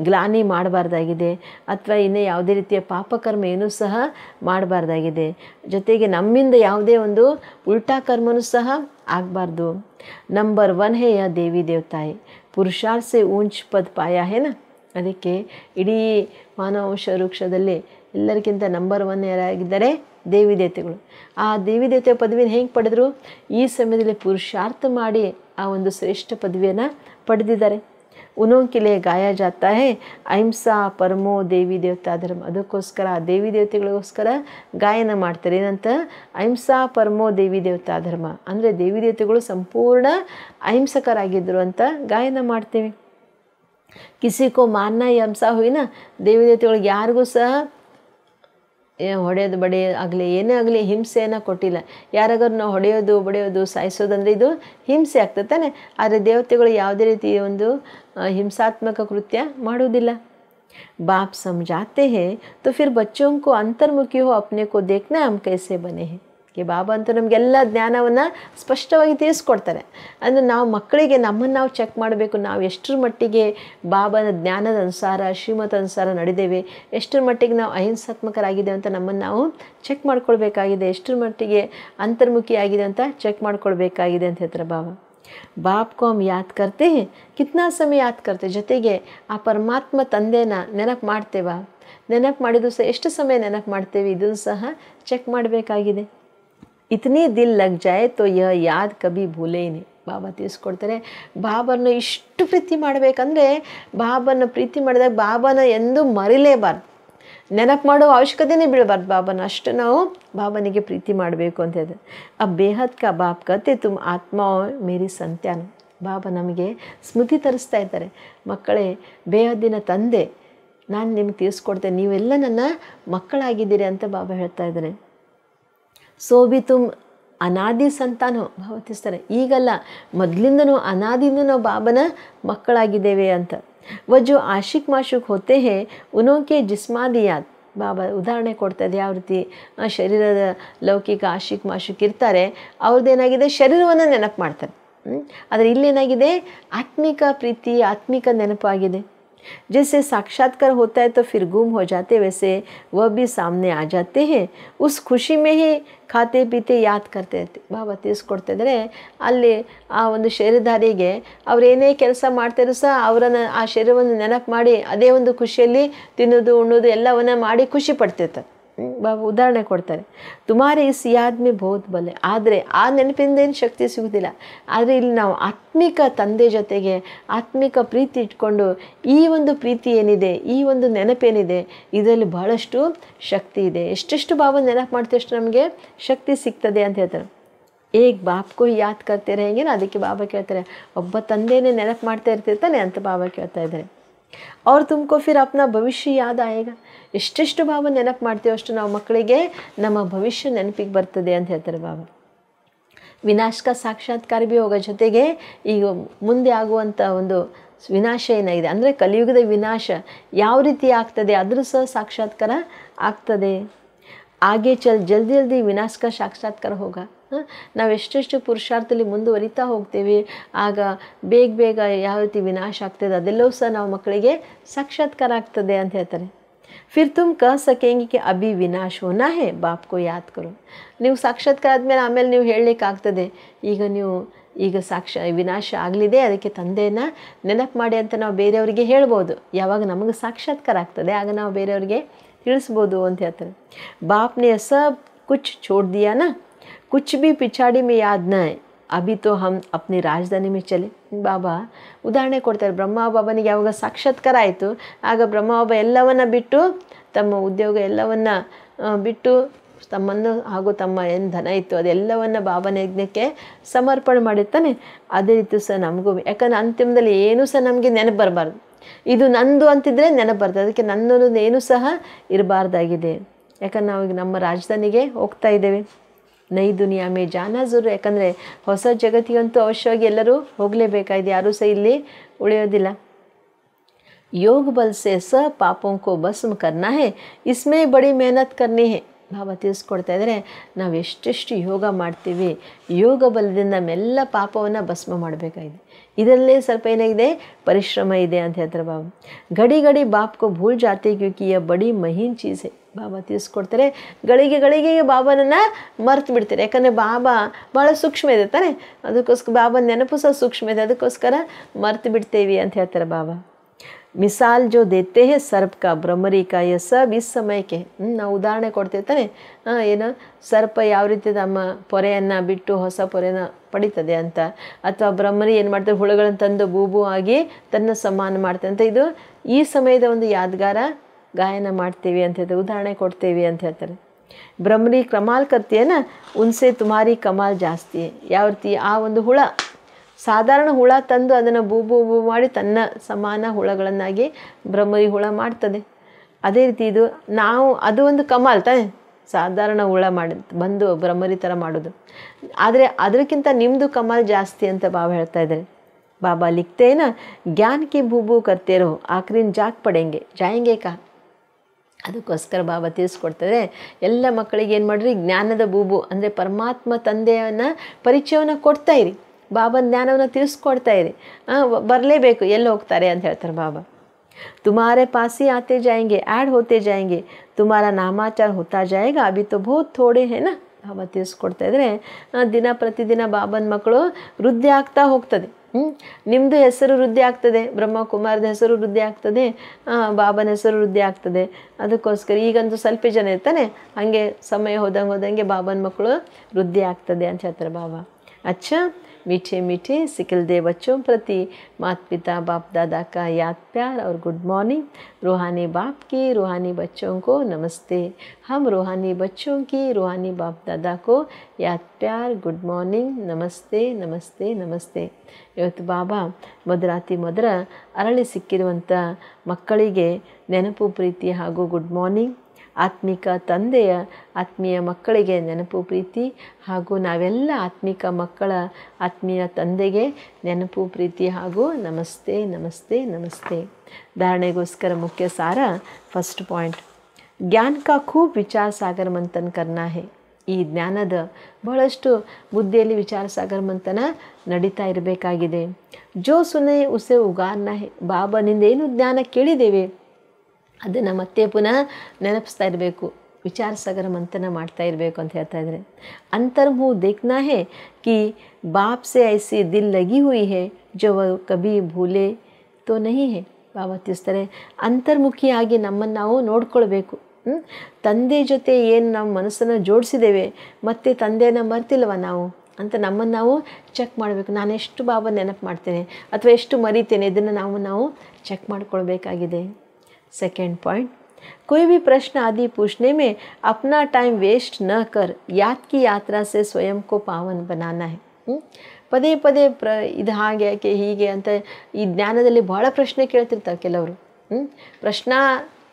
ಗ್ಲಾನಿ ಮಾಡಬಾರ್ದಾಗಿದೆ ಅಥವಾ ಇನ್ನೇ ಯಾವುದೇ ರೀತಿಯ ಪಾಪಕರ್ಮ ಏನೂ ಸಹ ಮಾಡಬಾರ್ದಾಗಿದೆ ಜೊತೆಗೆ ನಮ್ಮಿಂದ ಯಾವುದೇ ಒಂದು ಉಲ್ಟಾ ಕರ್ಮನೂ ಸಹ ಆಗಬಾರ್ದು ನಂಬರ್ ಒನ್ ಹೇಯ ದೇವಿ ದೇವತಾಯಿ ಪುರುಷಾರ್ಸೆ ಊಂಚ್ ಪದ್ ಪಾಯ ಹೇನ ಅದಕ್ಕೆ ಇಡೀ ಮಾನವಂಶ ವೃಕ್ಷದಲ್ಲಿ ಎಲ್ಲರಿಗಿಂತ ನಂಬರ್ ಒನ್ ಯಾರಾಗಿದ್ದಾರೆ ದೇವಿ ದೇವತೆಗಳು ಆ ದೇವಿ ದೇವತೆ ಪದವಿನ ಹೆಂಗೆ ಪಡೆದರು ಈ ಸಮಯದಲ್ಲಿ ಪುರುಷಾರ್ಥ ಮಾಡಿ ಆ ಒಂದು ಶ್ರೇಷ್ಠ ಪದವಿಯನ್ನು ಪಡೆದಿದ್ದಾರೆ ಉನೋಂಕಿಲೆ ಗಾಯ ಜಾತಾ ಹೇ ಅಹಿಂಸಾ ಪರಮೋ ದೇವಿ ದೇವತಾ ಧರ್ಮ ಅದಕ್ಕೋಸ್ಕರ ದೇವಿ ದೇವತೆಗಳಿಗೋಸ್ಕರ ಗಾಯನ ಮಾಡ್ತಾರೆ ಏನಂತ ಅಹಿಂಸಾ ಪರಮೋ ದೇವಿ ದೇವತಾ ಧರ್ಮ ಅಂದರೆ ದೇವಿ ದೇವತೆಗಳು ಸಂಪೂರ್ಣ ಅಹಿಂಸಕರಾಗಿದ್ದರು ಅಂತ ಗಾಯನ ಮಾಡ್ತೀವಿ ಕಿಸಿಕೋ ಮಾನ್ನ ಈ ಅಂಸ ಹೋಯಿನ ದೇವಿ ದೇವತೆಗಳಿಗೆ ಯಾರಿಗೂ ಸಹ ಹೊಡೆಯೋದು ಬಡೆ ಆಗಲಿ ಏನೇ ಆಗಲಿ ಹಿಂಸೆಯನ್ನು ಕೊಟ್ಟಿಲ್ಲ ಯಾರಾಗಾರು ಹೊಡೆಯೋದು ಬಡಿಯೋದು ಸಾಯಿಸೋದಂದರೆ ಇದು ಹಿಂಸೆ ಆಗ್ತದೆ ತಾನೇ ಆದರೆ ದೇವತೆಗಳು ಯಾವುದೇ ರೀತಿ ಒಂದು ಹಿಂಸಾತ್ಮಕ ಕೃತ್ಯ ಮಾಡೋದಿಲ್ಲ ಬಾಪ್ ಸಮಜಾತೆ ಹೇ ತೋ ಫಿರ್ ಬಚ್ಚೋಂಕು ಕೋ ಹೋ हो अपने को देखना ಈ ಬಾಬಾ ಅಂತೂ ನಮಗೆಲ್ಲ ಜ್ಞಾನವನ್ನು ಸ್ಪಷ್ಟವಾಗಿ ತಿಳಿಸ್ಕೊಡ್ತಾರೆ ಅಂದರೆ ನಾವು ಮಕ್ಕಳಿಗೆ ನಮ್ಮನ್ನು ನಾವು ಚೆಕ್ ಮಾಡಬೇಕು ನಾವು ಎಷ್ಟರ ಮಟ್ಟಿಗೆ ಬಾಬಾನ ಜ್ಞಾನದ ಅನುಸಾರ ಶ್ರೀಮತ ಅನುಸಾರ ನಡೆದೇವೆ ಎಷ್ಟರ ಮಟ್ಟಿಗೆ ನಾವು ಅಹಿಂಸಾತ್ಮಕರಾಗಿದೆ ಅಂತ ನಮ್ಮನ್ನು ನಾವು ಚೆಕ್ ಮಾಡ್ಕೊಳ್ಬೇಕಾಗಿದೆ ಎಷ್ಟರ ಮಟ್ಟಿಗೆ ಅಂತರ್ಮುಖಿ ಆಗಿದೆ ಅಂತ ಚೆಕ್ ಮಾಡ್ಕೊಳ್ಬೇಕಾಗಿದೆ ಅಂತ ಹೇಳ್ತಾರೆ ಬಾಬಾ ಬಾಬ್ ಕೋಮ್ हम याद ಸಮಯ ಸಮಯ कितना ಕರ್ತೆ ಜೊತೆಗೆ ಆ ಪರಮಾತ್ಮ ತಂದೆನ ನೆನಪು ಮಾಡ್ತೇವಾ ನೆನಪು ಮಾಡಿದ್ರು ಸಹ ಎಷ್ಟು ಸಮಯ ನೆನಪು ಮಾಡ್ತೇವೆ ಇದನ್ನು ಸಹ ಚೆಕ್ ಮಾಡಬೇಕಾಗಿದೆ ಇತನೇ ದಿಲ್ ಲಗ್ ಜಾಯ್ ತೋ ಯಹ ಯಾದ್ ಕಬಿ ಭೂಲೇನೆ ಬಾಬಾ ತಿಳಿಸ್ಕೊಡ್ತಾರೆ ಬಾಬನ ಇಷ್ಟು ಪ್ರೀತಿ ಮಾಡಬೇಕಂದ್ರೆ ಬಾಬನ್ನ ಪ್ರೀತಿ ಮಾಡಿದಾಗ ಬಾಬಾನ ಎಂದು ಮರಿಲೇಬಾರ್ದು ನೆನಪು ಮಾಡೋ ಅವಶ್ಯಕತೆನೇ ಬೀಳಬಾರ್ದು ಬಾಬಾನ ಅಷ್ಟು ನಾವು ಬಾಬನಿಗೆ ಪ್ರೀತಿ ಮಾಡಬೇಕು ಅಂತ ಹೇಳಿದ್ರೆ ಆ ಬೇಹದ್ ಕ ಬಾಬ್ ಕತೆ ತುಂಬ ಆತ್ಮ ಮೇರಿ ಸಂತ್ಯಾನ ಬಾಬಾ ನಮಗೆ ಸ್ಮೃತಿ ತರಿಸ್ತಾ ಇದ್ದಾರೆ ಮಕ್ಕಳೇ ಬೇಹದ್ದಿನ ತಂದೆ ನಾನು ನಿಮ್ಗೆ ತಿಳಿಸ್ಕೊಡ್ತೇನೆ ನೀವೆಲ್ಲ ನನ್ನ ಮಕ್ಕಳಾಗಿದ್ದೀರಿ ಅಂತ ಬಾಬಾ ಹೇಳ್ತಾ ಇದ್ದಾರೆ ಸೋಬಿತುಂ ಅನಾದಿ ಸಂತಾನೋ ಭಾವತಿಸ್ತಾರೆ ಈಗಲ್ಲ ಮೊದಲಿಂದನೂ ಅನಾದಿಯಿಂದ ನಾವು ಬಾಬನ ಮಕ್ಕಳಾಗಿದ್ದೇವೆ ಅಂತ ವಜು ಆಶಿಕ್ ಹೊತ್ತೆ ಹೇ ಉನೋಕೆ ಜಿಸ್ಮಾದಿಯಾದ್ ಬಾಬಾ ಉದಾಹರಣೆ ಕೊಡ್ತದೆ ಯಾವ ರೀತಿ ಶರೀರದ ಲೌಕಿಕ ಆಶಿಕ್ ಮಾಶಿಕ್ ಇರ್ತಾರೆ ಅವ್ರದ್ದೇನಾಗಿದೆ ಶರೀರವನ್ನು ನೆನಪು ಮಾಡ್ತಾರೆ ಆದರೆ ಇಲ್ಲೇನಾಗಿದೆ ಆತ್ಮಿಕ ಪ್ರೀತಿ ಆತ್ಮಿಕ ನೆನಪಾಗಿದೆ जैसे ಸಾಕ್ಷಾತ್ಕಾರ होता ಫಿರ್ तो फिर गुम हो जाते वैसे वह भी सामने ಖುಷಿ ಮೇ ಖಾತೆ ಪೀತೆ ಯಾದ್ ಕರ್ತಾ ಇರ್ತೀವಿ ಬಾಬಾ ತಿಳಿಸ್ಕೊಡ್ತಿದ್ರೆ ಅಲ್ಲಿ ಆ ಒಂದು ಶರೀರಧಾರಿಗೆ ಅವರೇನೇ ಕೆಲಸ ಮಾಡ್ತಾಯಿದ್ರು ಸಹ ಅವರನ್ನು ಆ ಶರೀರವನ್ನು ನೆನಪು ಮಾಡಿ ಅದೇ ಒಂದು ಖುಷಿಯಲ್ಲಿ ತಿನ್ನೋದು ಉಣ್ಣೋದು ಎಲ್ಲವನ್ನು ಮಾಡಿ ಖುಷಿ ಪಡ್ತಿರ್ತಾರೆ ಉದಾಹರಣೆ ಕೊಡ್ತಾರೆ ತುಮಾರೇ ಸಿಯಾದ್ಮೆ ಬೌದ್ ಬಲೆ ಆದರೆ ಆ ನೆನಪಿಂದ ಏನು ಶಕ್ತಿ ಸಿಗುವುದಿಲ್ಲ ಆದರೆ ಇಲ್ಲಿ ನಾವು ಆತ್ಮಿಕ ತಂದೆ ಜೊತೆಗೆ ಆತ್ಮಿಕ ಪ್ರೀತಿ ಇಟ್ಕೊಂಡು ಈ ಒಂದು ಪ್ರೀತಿ ಏನಿದೆ ಈ ಒಂದು ನೆನಪೇನಿದೆ ಇದರಲ್ಲಿ ಬಹಳಷ್ಟು ಶಕ್ತಿ ಇದೆ ಎಷ್ಟೆಷ್ಟು ಭಾವ ನೆನಪು ಮಾಡ್ತಷ್ಟು ನಮಗೆ ಶಕ್ತಿ ಸಿಗ್ತದೆ ಅಂತ ಹೇಳ್ತಾರೆ ಏಗ್ ಬಾಪ್ಗೂ ಯಾದ್ ಕರ್ತೀರ ಹೇಗೆ ಅದಕ್ಕೆ ಬಾಬಾ ಕೇಳ್ತಾರೆ ಒಬ್ಬ ತಂದೆಯೇ ನೆನಪು ಮಾಡ್ತಾ ಇರ್ತಿರ್ತಾನೆ ಅಂತ ಬಾಬಾ ಕೇಳ್ತಾ ಇದ್ದಾರೆ ಅವ್ರು ತುಮಕೋ ಫಿರ್ ಅಪ್ನ ಭವಿಷ್ಯ ಯಾದ ಆಯೇಗ ಎಷ್ಟೆಷ್ಟು ಬಾಬಾ ನೆನಪು ಮಾಡ್ತೀವೋ ಅಷ್ಟು ನಾವು ಮಕ್ಕಳಿಗೆ ನಮ್ಮ ಭವಿಷ್ಯ ನೆನಪಿಗೆ ಬರ್ತದೆ ಅಂತ ಹೇಳ್ತಾರೆ ಬಾಬಾ ವಿನಾಶಕ ಸಾಕ್ಷಾತ್ಕಾರ ಭೀ ಹೋಗೋ ಜೊತೆಗೆ ಈಗ ಮುಂದೆ ಆಗುವಂಥ ಒಂದು ವಿನಾಶ ಏನಾಗಿದೆ ಅಂದರೆ ಕಲಿಯುಗದ ವಿನಾಶ ಯಾವ ರೀತಿ ಆಗ್ತದೆ ಅದರೂ ಸಹ ಸಾಕ್ಷಾತ್ಕಾರ ಆಗ್ತದೆ ಹಾಗೆ ಚಲ್ ಜಲ್ದಿ ಜಲ್ದಿ ವಿನಾಶಕ ಸಾಕ್ಷಾತ್ಕಾರ ಹೋಗ ನಾವು ಎಷ್ಟೆಷ್ಟು ಪುರುಷಾರ್ಥದಲ್ಲಿ ಮುಂದುವರಿತಾ ಹೋಗ್ತೀವಿ ಆಗ ಬೇಗ ಬೇಗ ಯಾವ ರೀತಿ ವಿನಾಶ ಆಗ್ತದೆ ಅದೆಲ್ಲವೂ ಸಹ ನಾವು ಮಕ್ಕಳಿಗೆ ಸಾಕ್ಷಾತ್ಕಾರ ಆಗ್ತದೆ ಅಂತ ಹೇಳ್ತಾರೆ फिर तुम कह ಸಕೆಂಗಿ कि अभी ವಿನಾಶ है बाप ಬಾಪ್ಕೋ याद करो ನೀವು ಸಾಕ್ಷಾತ್ಕಾರ ಮೇಲೆ ಆಮೇಲೆ ನೀವು ಆಗ್ತದೆ ಈಗ ನೀವು ಈಗ ಸಾಕ್ಷ ವಿನಾಶ ಆಗಲಿದೆ ಅದಕ್ಕೆ ತಂದೆಯನ್ನು ನೆನಪು ಮಾಡಿ ಅಂತ ನಾವು ಬೇರೆಯವರಿಗೆ ಹೇಳ್ಬೋದು ಯಾವಾಗ ನಮಗೆ ಸಾಕ್ಷಾತ್ಕಾರ ಆಗ್ತದೆ ಆಗ ನಾವು ಬೇರೆಯವ್ರಿಗೆ ತಿಳಿಸ್ಬೋದು ಅಂತ ಹೇಳ್ತಾರೆ ಬಾಪ್ನೇ ಸಬ್ ಕುಚ್ छोड़ ನಾ ಕುಚ್ ಬಿ ಪಿಚಾಡಿ ಮೇ ಯಾದ್ ಅಭಿ ತೋ ಹಮ್ ಅಪ್ನಿ ರಾಜಧಾನಿ ಮೇ ಚಲೆ ಬಾಬಾ ಉದಾಹರಣೆ ಕೊಡ್ತಾರೆ ಬ್ರಹ್ಮ ಬಾಬನಿಗೆ ಯಾವಾಗ ಸಾಕ್ಷಾತ್ಕಾರ ಆಯಿತು ಆಗ ಬ್ರಹ್ಮ ಬಾಬಾ ಎಲ್ಲವನ್ನು ಬಿಟ್ಟು ತಮ್ಮ ಉದ್ಯೋಗ ಎಲ್ಲವನ್ನು ಬಿಟ್ಟು ತಮ್ಮನ್ನು ಹಾಗೂ ತಮ್ಮ ಏನು ಧನ ಇತ್ತು ಅದೆಲ್ಲವನ್ನು ಬಾಬನ ಯಜ್ಞಕ್ಕೆ ಸಮರ್ಪಣೆ ಮಾಡಿರ್ತಾನೆ ಅದೇ ರೀತಿ ಸಹ ನಮಗೂ ಯಾಕಂದರೆ ಅಂತಿಮದಲ್ಲಿ ಏನೂ ಸಹ ನಮಗೆ ನೆನಪು ಬರಬಾರ್ದು ಇದು ನಂದು ಅಂತಿದ್ರೆ ನೆನಪು ಬರ್ತದೆ ಅದಕ್ಕೆ ನನ್ನೊಂದು ಏನೂ ಸಹ ಇರಬಾರ್ದಾಗಿದೆ ಯಾಕಂದ್ರೆ ಈಗ ನಮ್ಮ ರಾಜಧಾನಿಗೆ ಹೋಗ್ತಾ ಇದ್ದೇವೆ ನೈ ದುನಿಯಾ ಮೇ ಜಾನಾಜೂರು ಯಾಕಂದರೆ ಹೊಸ ಜಗತ್ತಿಗಂತೂ ಅವಶ್ಯವಾಗಿ ಎಲ್ಲರೂ ಹೋಗಲೇಬೇಕಾಗಿದೆ ಯಾರೂ ಸಹ ಇಲ್ಲಿ ಉಳಿಯೋದಿಲ್ಲ ಯೋಗ ಬಲ್ಸೆ ಸ सब ಭಸ್ಮ को भस्म करना है इसमें बड़ी मेहनत ಭಾವ ತಿಳಿಸ್ಕೊಡ್ತಾ ಇದ್ದರೆ ನಾವು ಎಷ್ಟೆಷ್ಟು ಯೋಗ ಮಾಡ್ತೀವಿ ಯೋಗ ಬಲದಿಂದ ನಮ್ಮೆಲ್ಲ ಪಾಪವನ್ನು ಭಸ್ಮ ಮಾಡಬೇಕಾಗಿದೆ ಇದರಲ್ಲೇ ಸ್ವಲ್ಪ ಏನಾಗಿದೆ ಪರಿಶ್ರಮ ಇದೆ ಅಂತ ಹೇಳ್ತಾರೆ ಬಾಬು ಗಡಿ ಗಡಿ ಬಾಪ್ಕೋ ಭೂಲ್ ಜಾತಿ ಕ್ಯೂಕಿಯ ಬಡಿ ಮಹೀನ್ ಚೀಸೆ ಬಾಬಾ ತಿಳಿಸ್ಕೊಡ್ತಾರೆ ಗಳಿಗೆ ಗಳಿಗೆಗೆ ಬಾಬಾನನ್ನು ಮರ್ತು ಬಿಡ್ತಾರೆ ಯಾಕಂದರೆ ಬಾಬಾ ಭಾಳ ಸೂಕ್ಷ್ಮ ಇದೆ ತಾನೆ ಅದಕ್ಕೋಸ್ಕರ ಬಾಬಾ ನೆನಪು ಸಹ ಸೂಕ್ಷ್ಮ ಇದೆ ಅದಕ್ಕೋಸ್ಕರ ಮರ್ತು ಬಿಡ್ತೇವೆ ಅಂತ ಹೇಳ್ತಾರೆ ಬಾಬಾ ಮಿಸಾಲ್ ಜೋ ದೇತೆ ಹೇ ಸರ್ಪ ಭ್ರಮರಿಕ ಎಸ ಬಿಸ್ ಸಮಯಕ್ಕೆ ನಾವು ಉದಾಹರಣೆ ಕೊಡ್ತೇವೆ ತಾನೆ ಏನು ಸರ್ಪ ಯಾವ ರೀತಿ ತಮ್ಮ ಪೊರೆಯನ್ನು ಬಿಟ್ಟು ಹೊಸ ಪೊರೆಯನ್ನ ಪಡಿತದೆ ಅಂತ ಅಥವಾ ಬ್ರಹ್ಮರಿ ಏನು ಮಾಡ್ತಾರೆ ಹುಳುಗಳನ್ನು ತಂದು ಬೂಬು ಆಗಿ ತನ್ನ ಸಮಾನ ಮಾಡ್ತಾರೆ ಅಂತ ಇದು ಈ ಸಮಯದ ಒಂದು ಯಾದಗಾರ ಗಾಯನ ಮಾಡ್ತೀವಿ ಅಂತ ಹೇಳ್ತಾರೆ ಉದಾಹರಣೆ ಕೊಡ್ತೀವಿ ಅಂತ ಹೇಳ್ತಾರೆ ಕ್ರಮಾಲ್ ಕ್ರಮಾಲ್ಕತೆಯನ್ನು ಹುಣಸೆ ತುಮಾರಿ ಕಮಾಲ್ ಜಾಸ್ತಿ ಯಾವ ರೀತಿ ಆ ಒಂದು ಹುಳ ಸಾಧಾರಣ ಹುಳ ತಂದು ಅದನ್ನು ಬೂ ಬೂ ಬೂ ಮಾಡಿ ತನ್ನ ಸಮಾನ ಹುಳಗಳನ್ನಾಗಿ ಬ್ರಹ್ಮರಿ ಹುಳ ಮಾಡ್ತದೆ ಅದೇ ರೀತಿ ಇದು ನಾವು ಅದು ಒಂದು ಕಮಾಲ್ ತಾನೆ ಸಾಧಾರಣ ಹುಳ ಮಾಡಿ ಬಂದು ಬ್ರಹ್ಮರಿ ಥರ ಮಾಡೋದು ಆದರೆ ಅದಕ್ಕಿಂತ ನಿಮ್ಮದು ಕಮಾಲ್ ಜಾಸ್ತಿ ಅಂತ ಬಾಬಾ ಹೇಳ್ತಾ ಇದ್ದಾರೆ ಬಾಬಾ ಲಿಖ್ತೇನ ಜ್ಞಾನಕ್ಕೆ ಭೂಭೂ ಕರ್ತೇರೋ ಆಕ್ರಿನ್ ಜಾಕ್ ಪಡೆಂಗೆ ಜಾಯಂಗೆ ಕಾ ಅದಕ್ಕೋಸ್ಕರ ಬಾಬಾ ತಿಳಿಸ್ಕೊಡ್ತಾರೆ ಎಲ್ಲ ಮಕ್ಕಳಿಗೆ ಏನು ಮಾಡಿರಿ ಜ್ಞಾನದ ಬೂಬು ಅಂದರೆ ಪರಮಾತ್ಮ ತಂದೆಯನ್ನು ಪರಿಚಯವನ್ನು ಕೊಡ್ತಾ ಇರಿ ಬಾಬನ ಜ್ಞಾನವನ್ನು ತಿಳಿಸ್ಕೊಡ್ತಾ ಇರಿ ಬರಲೇಬೇಕು ಎಲ್ಲಿ ಹೋಗ್ತಾರೆ ಅಂತ ಹೇಳ್ತಾರೆ ಬಾಬಾ ತುಮಾರೇ ಪಾಸಿ ಆತೇ आते ಆ್ಯಡ್ ಹೋತೆ होते ತುಮಾರ ನಾಮಾಚಾರ नामाचार ಜಾಯಗ ಅಭಿ अभी तो बहुत थोड़े ಬಾಬಾ ತಿಳಿಸ್ಕೊಡ್ತಾ ಇದ್ದರೆ ದಿನ ಪ್ರತಿದಿನ ಬಾಬನ ಮಕ್ಕಳು ವೃದ್ಧಿ ಆಗ್ತಾ ಹೋಗ್ತದೆ ಹ್ಞೂ ನಿಮ್ಮದು ಹೆಸರು ವೃದ್ಧಿ ಆಗ್ತದೆ ಬ್ರಹ್ಮಕುಮಾರದ ಹೆಸರು ವೃದ್ಧಿ ಆಗ್ತದೆ ಬಾಬನ ಹೆಸರು ವೃದ್ಧಿ ಆಗ್ತದೆ ಅದಕ್ಕೋಸ್ಕರ ಈಗಂತೂ ಸ್ವಲ್ಪ ಜನ ಇರ್ತಾನೆ ಹಂಗೆ ಸಮಯ ಹೋದಂಗೆ ಹೋದಂಗೆ ಬಾಬನ ಮಕ್ಕಳು ವೃದ್ಧಿ ಆಗ್ತದೆ ಅಂತ ಹೇಳ್ತಾರೆ ಬಾಬಾ ಅಚ್ಚ মিঠে মিঠে সিকল দে বাচ্চোঁ প্রতি মাৎ পিতা বাপ দাদা কা ইয়াক प्यार অর গুড মর্নিং রোহানী বাপ কি রোহানী বাচ্চোঁ কো নমস্তে হাম রোহানী বাচ্চোঁ কি রোহানী বাপ দাদা কো ইয়াক प्यार গুড মর্নিং নমস্তে নমস্তে নমস্তে ইওত বাবা ভদ্রাতি মদ্র অরলে সিকিরুন্ত মককলিগে নেনপু প্রীতি হাগু গুড মর্নিং ಆತ್ಮಿಕ ತಂದೆಯ ಆತ್ಮೀಯ ಮಕ್ಕಳಿಗೆ ನೆನಪು ಪ್ರೀತಿ ಹಾಗೂ ನಾವೆಲ್ಲ ಆತ್ಮಿಕ ಮಕ್ಕಳ ಆತ್ಮೀಯ ತಂದೆಗೆ ನೆನಪು ಪ್ರೀತಿ ಹಾಗೂ ನಮಸ್ತೆ ನಮಸ್ತೆ ನಮಸ್ತೆ ಧಾರಣೆಗೋಸ್ಕರ ಮುಖ್ಯ ಸಾರ ಫಸ್ಟ್ ಪಾಯಿಂಟ್ ಜ್ಞಾನ ಕಾ ಖೂಬ್ ವಿಚಾರ ಸಾಗರ ಮಂಥನ್ ಕರ್ನಾಹೆ ಈ ಜ್ಞಾನದ ಬಹಳಷ್ಟು ಬುದ್ಧಿಯಲ್ಲಿ ವಿಚಾರ ಸಾಗರ ಮಂಥನ ನಡೀತಾ ಇರಬೇಕಾಗಿದೆ ಜೋ ಸುನೆ ಉಸೆ ಉಗಾರ್ನ ಹೇ ಬಾಬನಿಂದ ಏನು ಜ್ಞಾನ ಕೇಳಿದ್ದೇವೆ ಅದನ್ನು ಮತ್ತೆ ಪುನಃ ನೆನಪಿಸ್ತಾ ಇರಬೇಕು ವಿಚಾರ ಸಾಗರ ಮಂಥನ ಮಾಡ್ತಾ ಇರಬೇಕು ಅಂತ ಹೇಳ್ತಾ ಇದ್ದಾರೆ ಅಂತರ್ಮು ದೇಖನಾ ಹೇ ಕಿ ಬಾಪ್ ಸೆ ಐಸಿ ದಿಲ್ ಲಗಿ ಹುಯಿ ಹೇ ಜೋ ಕಬಿ ಭೂಲೆ ತೋ ನಹಿ ಹೇ ಬಾಬಾ ತಿಳಿಸ್ತಾರೆ ಅಂತರ್ಮುಖಿಯಾಗಿ ನಮ್ಮನ್ನು ನಾವು ನೋಡ್ಕೊಳ್ಬೇಕು ತಂದೆ ಜೊತೆ ಏನು ನಮ್ಮ ಮನಸ್ಸನ್ನು ಜೋಡಿಸಿದ್ದೇವೆ ಮತ್ತು ತಂದೆಯನ್ನು ಮರ್ತಿಲ್ವ ನಾವು ಅಂತ ನಮ್ಮನ್ನು ನಾವು ಚೆಕ್ ಮಾಡಬೇಕು ನಾನೆಷ್ಟು ಎಷ್ಟು ಬಾಬಾ ನೆನಪು ಮಾಡ್ತೇನೆ ಅಥವಾ ಎಷ್ಟು ಮರಿತೇನೆ ಇದನ್ನು ನಾವು ನಾವು ಚೆಕ್ ಮಾಡ್ಕೊಳ್ಬೇಕಾಗಿದೆ ಸೆಕೆಂಡ್ ಪಾಯಿಂಟ್ कोई भी प्रश्न आदि पूछने में अपना टाइम वेस्ट न कर याद की ಯಾತ್ರಾ से ಸ್ವಯಂ को ಪಾವನ್ बनाना है ಪದೇ ಪದೇ ಪ್ರ ಇದು ಹಾಗೆ ಯಾಕೆ ಹೀಗೆ ಅಂತ ಈ ಜ್ಞಾನದಲ್ಲಿ ಭಾಳ ಪ್ರಶ್ನೆ ಕೇಳ್ತಿರ್ತಾರೆ ಕೆಲವರು ಹ್ಞೂ ಪ್ರಶ್ನ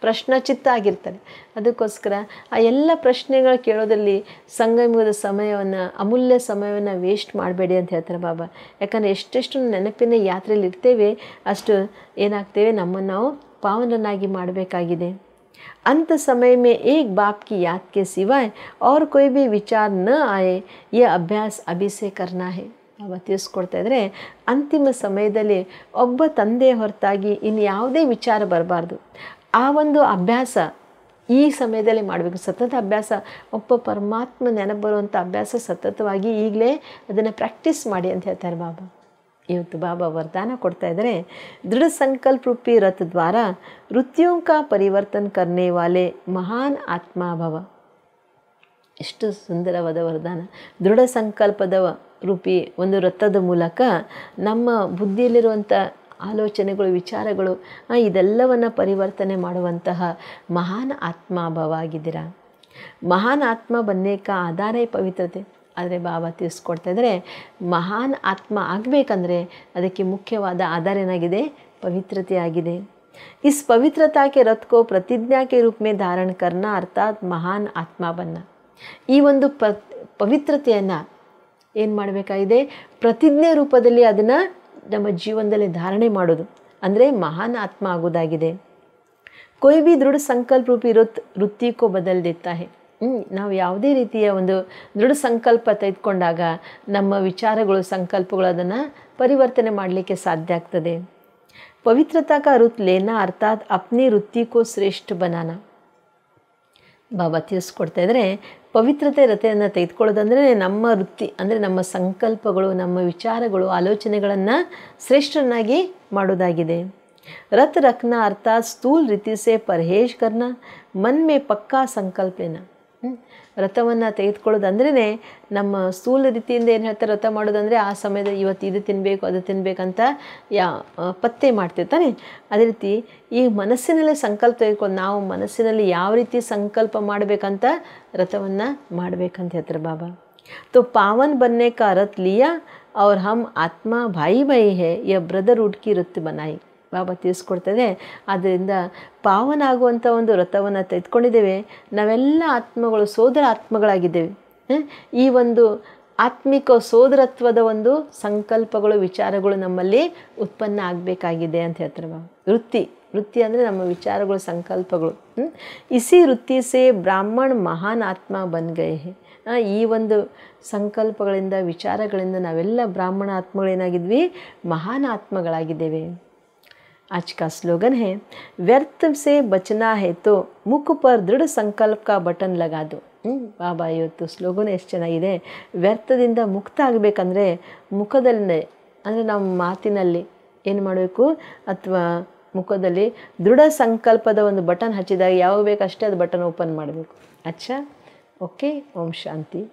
ಪ್ರಶ್ನ ಚಿತ್ತ ಆಗಿರ್ತಾರೆ ಅದಕ್ಕೋಸ್ಕರ ಆ ಎಲ್ಲ ಪ್ರಶ್ನೆಗಳು ಕೇಳೋದಲ್ಲಿ ಸಂಗಮದ ಸಮಯವನ್ನು ಅಮೂಲ್ಯ ಸಮಯವನ್ನು ವೇಸ್ಟ್ ಮಾಡಬೇಡಿ ಅಂತ ಹೇಳ್ತಾರೆ ಬಾಬಾ ಯಾಕಂದರೆ ಎಷ್ಟೆಷ್ಟು ನೆನಪಿನ ಯಾತ್ರೆಯಲ್ಲಿ ಇರ್ತೇವೆ ಅಷ್ಟು ಏನಾಗ್ತೇವೆ ನಮ್ಮನ್ನು ನಾವು ಪಾವನನಾಗಿ ಮಾಡಬೇಕಾಗಿದೆ ಅಂಥ ಸಮಯ ಮೇ ಏಕ ಬಾಪ್ ಯಾತ್ಕೆ ಯಾದಕ್ಕೆ ಸಿವಾಯ್ ಅವ್ರ ಕೊಯ್ ವಿಚಾರ ವಿಚಾರ ನ ಆಯೆ ಯ ಅಭ್ಯಾಸ अभ्यास अभी से ತಿಳಿಸ್ಕೊಡ್ತಾ ಇದ್ದರೆ ಅಂತಿಮ ಸಮಯದಲ್ಲಿ ಒಬ್ಬ ತಂದೆ ಹೊರತಾಗಿ ಇನ್ನು ಯಾವುದೇ ವಿಚಾರ ಬರಬಾರ್ದು ಆ ಒಂದು ಅಭ್ಯಾಸ ಈ ಸಮಯದಲ್ಲಿ ಮಾಡಬೇಕು ಸತತ ಅಭ್ಯಾಸ ಒಬ್ಬ ಪರಮಾತ್ಮ ನೆನಪು ಬರುವಂಥ ಅಭ್ಯಾಸ ಸತತವಾಗಿ ಈಗಲೇ ಅದನ್ನು ಪ್ರಾಕ್ಟೀಸ್ ಮಾಡಿ ಅಂತ ಹೇಳ್ತಾರೆ ಬಾಬಾ ಇವತ್ತು ಬಾಬಾ ವರದಾನ ಕೊಡ್ತಾ ಇದ್ದಾರೆ ದೃಢ ಸಂಕಲ್ಪ ರೂಪಿ ರಥ ದ್ವಾರ ಋತ್ಯೋಂಕ ಪರಿವರ್ತನ್ ಕರ್ನೆ ವಾಲೆ ಮಹಾನ್ ಆತ್ಮಾಭವ ಎಷ್ಟು ಸುಂದರವಾದ ವರದಾನ ದೃಢ ಸಂಕಲ್ಪದ ರೂಪಿ ಒಂದು ರಥದ ಮೂಲಕ ನಮ್ಮ ಬುದ್ಧಿಯಲ್ಲಿರುವಂಥ ಆಲೋಚನೆಗಳು ವಿಚಾರಗಳು ಇದೆಲ್ಲವನ್ನು ಪರಿವರ್ತನೆ ಮಾಡುವಂತಹ ಮಹಾನ್ ಆತ್ಮಾಭವ ಆಗಿದ್ದೀರಾ ಮಹಾನ್ ಆತ್ಮ ಬನ್ನೇಕ ಆಧಾರೇ ಪವಿತ್ರತೆ ಆದರೆ ಬಾಬಾ ತಿಳಿಸ್ಕೊಡ್ತಾ ಇದ್ದರೆ ಮಹಾನ್ ಆತ್ಮ ಆಗಬೇಕಂದ್ರೆ ಅದಕ್ಕೆ ಮುಖ್ಯವಾದ ಆಧಾರ ಏನಾಗಿದೆ ಪವಿತ್ರತೆ ಆಗಿದೆ ಇಸ್ ಪವಿತ್ರತಾಕೆ ರತ್ಕೋ ಪ್ರತಿಜ್ಞಾಕೆ ರೂಪಮೇ ಧಾರಣ ಕರ್ಣ ಮಹಾನ್ ಆತ್ಮ ಬನ್ನ ಈ ಒಂದು ಪ ಪವಿತ್ರತೆಯನ್ನು ಏನು ಮಾಡಬೇಕಾಗಿದೆ ಪ್ರತಿಜ್ಞೆ ರೂಪದಲ್ಲಿ ಅದನ್ನು ನಮ್ಮ ಜೀವನದಲ್ಲಿ ಧಾರಣೆ ಮಾಡೋದು ಅಂದರೆ ಮಹಾನ್ ಆತ್ಮ ಆಗೋದಾಗಿದೆ ಕೊಯ್ ಬಿ ದೃಢ ಸಂಕಲ್ಪ ರೂಪಿ ವೃತ್ ವೃತ್ತಿ ಕೋ ನಾವು ಯಾವುದೇ ರೀತಿಯ ಒಂದು ದೃಢ ಸಂಕಲ್ಪ ತೆಗೆದುಕೊಂಡಾಗ ನಮ್ಮ ವಿಚಾರಗಳು ಸಂಕಲ್ಪಗಳು ಅದನ್ನು ಪರಿವರ್ತನೆ ಮಾಡಲಿಕ್ಕೆ ಸಾಧ್ಯ ಆಗ್ತದೆ ಪವಿತ್ರತಾಕ ವೃತ್ रुत ಅರ್ಥಾತ್ ಅರ್ಥಾತ್ ಅಪ್ನಿ ವೃತ್ತಿಕೋ ಶ್ರೇಷ್ಠ ಬನಾನ ಬಾಬಾ ತಿಳಿಸ್ಕೊಡ್ತಾ ಇದ್ದರೆ ಪವಿತ್ರತೆ ರಥೆಯನ್ನು ತೆಗೆದುಕೊಳ್ಳೋದಂದರೆ ನಮ್ಮ ವೃತ್ತಿ ಅಂದರೆ ನಮ್ಮ ಸಂಕಲ್ಪಗಳು ನಮ್ಮ ವಿಚಾರಗಳು ಆಲೋಚನೆಗಳನ್ನು ಶ್ರೇಷ್ಠನಾಗಿ ಮಾಡೋದಾಗಿದೆ ರಥ ರಕ್ನ ಅರ್ಥಾತ್ ಸ್ಥೂಲ್ ರೀತಿ ಸೇ ಪರಹೇಶ್ ಕರ್ನ ಮನ್ಮೆ ಪಕ್ಕಾ ಸಂಕಲ್ಪೇನ ರಥವನ್ನು ತೆಗೆದುಕೊಳ್ಳೋದಂದ್ರೇ ನಮ್ಮ ಸ್ಥೂಲ ರೀತಿಯಿಂದ ಏನು ಹೇಳ್ತಾರೆ ರಥ ಮಾಡೋದಂದರೆ ಆ ಸಮಯದ ಇವತ್ತು ಇದು ತಿನ್ನಬೇಕು ಅದು ತಿನ್ನಬೇಕಂತ ಯಾ ಪತ್ತೆ ಮಾಡ್ತಿರ್ತಾನೆ ಅದೇ ರೀತಿ ಈ ಮನಸ್ಸಿನಲ್ಲೇ ಸಂಕಲ್ಪ ತೆಗೆದುಕೊಂಡು ನಾವು ಮನಸ್ಸಿನಲ್ಲಿ ಯಾವ ರೀತಿ ಸಂಕಲ್ಪ ಮಾಡಬೇಕಂತ ರಥವನ್ನು ಮಾಡಬೇಕಂತ ಹೇಳ್ತಾರೆ ಬಾಬಾ ತೊ ಪಾವನ್ ಬನ್ನೇಕ ಕಾ ರಥ್ ಲಿಯಾ ಅವ್ರ ಹಮ್ ಆತ್ಮ ಭಾಯಿ ಭಾಯಿ ಹೇ ಯ ಬ್ರದರ್ ಹುಡ್ಕಿ ರತ್ ಬನಾಯಿ ಬಾಬಾ ತಿಳಿಸ್ಕೊಡ್ತದೆ ಆದ್ದರಿಂದ ಪಾವನಾಗುವಂಥ ಒಂದು ವ್ರತವನ್ನು ತೆಗೆದುಕೊಂಡಿದ್ದೇವೆ ನಾವೆಲ್ಲ ಆತ್ಮಗಳು ಸೋದರ ಆತ್ಮಗಳಾಗಿದ್ದೇವೆ ಈ ಒಂದು ಆತ್ಮಿಕ ಸೋದರತ್ವದ ಒಂದು ಸಂಕಲ್ಪಗಳು ವಿಚಾರಗಳು ನಮ್ಮಲ್ಲಿ ಉತ್ಪನ್ನ ಆಗಬೇಕಾಗಿದೆ ಅಂತ ಹೇಳ್ತಾರೆ ಬಾಬಾ ವೃತ್ತಿ ವೃತ್ತಿ ಅಂದರೆ ನಮ್ಮ ವಿಚಾರಗಳು ಸಂಕಲ್ಪಗಳು ಇಸಿ ವೃತ್ತಿ ಸೇ ಬ್ರಾಹ್ಮಣ್ ಮಹಾನ್ ಆತ್ಮ ಬನ್ಗೈ ಈ ಒಂದು ಸಂಕಲ್ಪಗಳಿಂದ ವಿಚಾರಗಳಿಂದ ನಾವೆಲ್ಲ ಬ್ರಾಹ್ಮಣ ಆತ್ಮಗಳೇನಾಗಿದ್ವಿ ಮಹಾನ್ ಆತ್ಮಗಳಾಗಿದ್ದೇವೆ आज का स्लोगन है व्यर्थ से बचना है तो ಮುಖ ಪರ್ ದೃಢ ಸಂಕಲ್ಪ ಬಟನ್ ಲಗಾದು ಹ್ಞೂ ಬಾಬಾ ಇವತ್ತು ಸ್ಲೋಗನ್ ಎಷ್ಟು ಚೆನ್ನಾಗಿದೆ ವ್ಯರ್ಥದಿಂದ ಮುಕ್ತ ಆಗಬೇಕಂದ್ರೆ ಮುಖದಲ್ಲೇ ಅಂದರೆ ನಮ್ಮ ಮಾತಿನಲ್ಲಿ ಏನು ಮಾಡಬೇಕು ಅಥವಾ ಮುಖದಲ್ಲಿ ದೃಢ ಸಂಕಲ್ಪದ ಒಂದು ಬಟನ್ ಹಚ್ಚಿದಾಗ ಯಾವಾಗ ಬೇಕಷ್ಟೇ ಅದು ಬಟನ್ ಓಪನ್ ಮಾಡಬೇಕು ಅಚ್ಚಾ ಓಕೆ ಓಂ ಶಾಂತಿ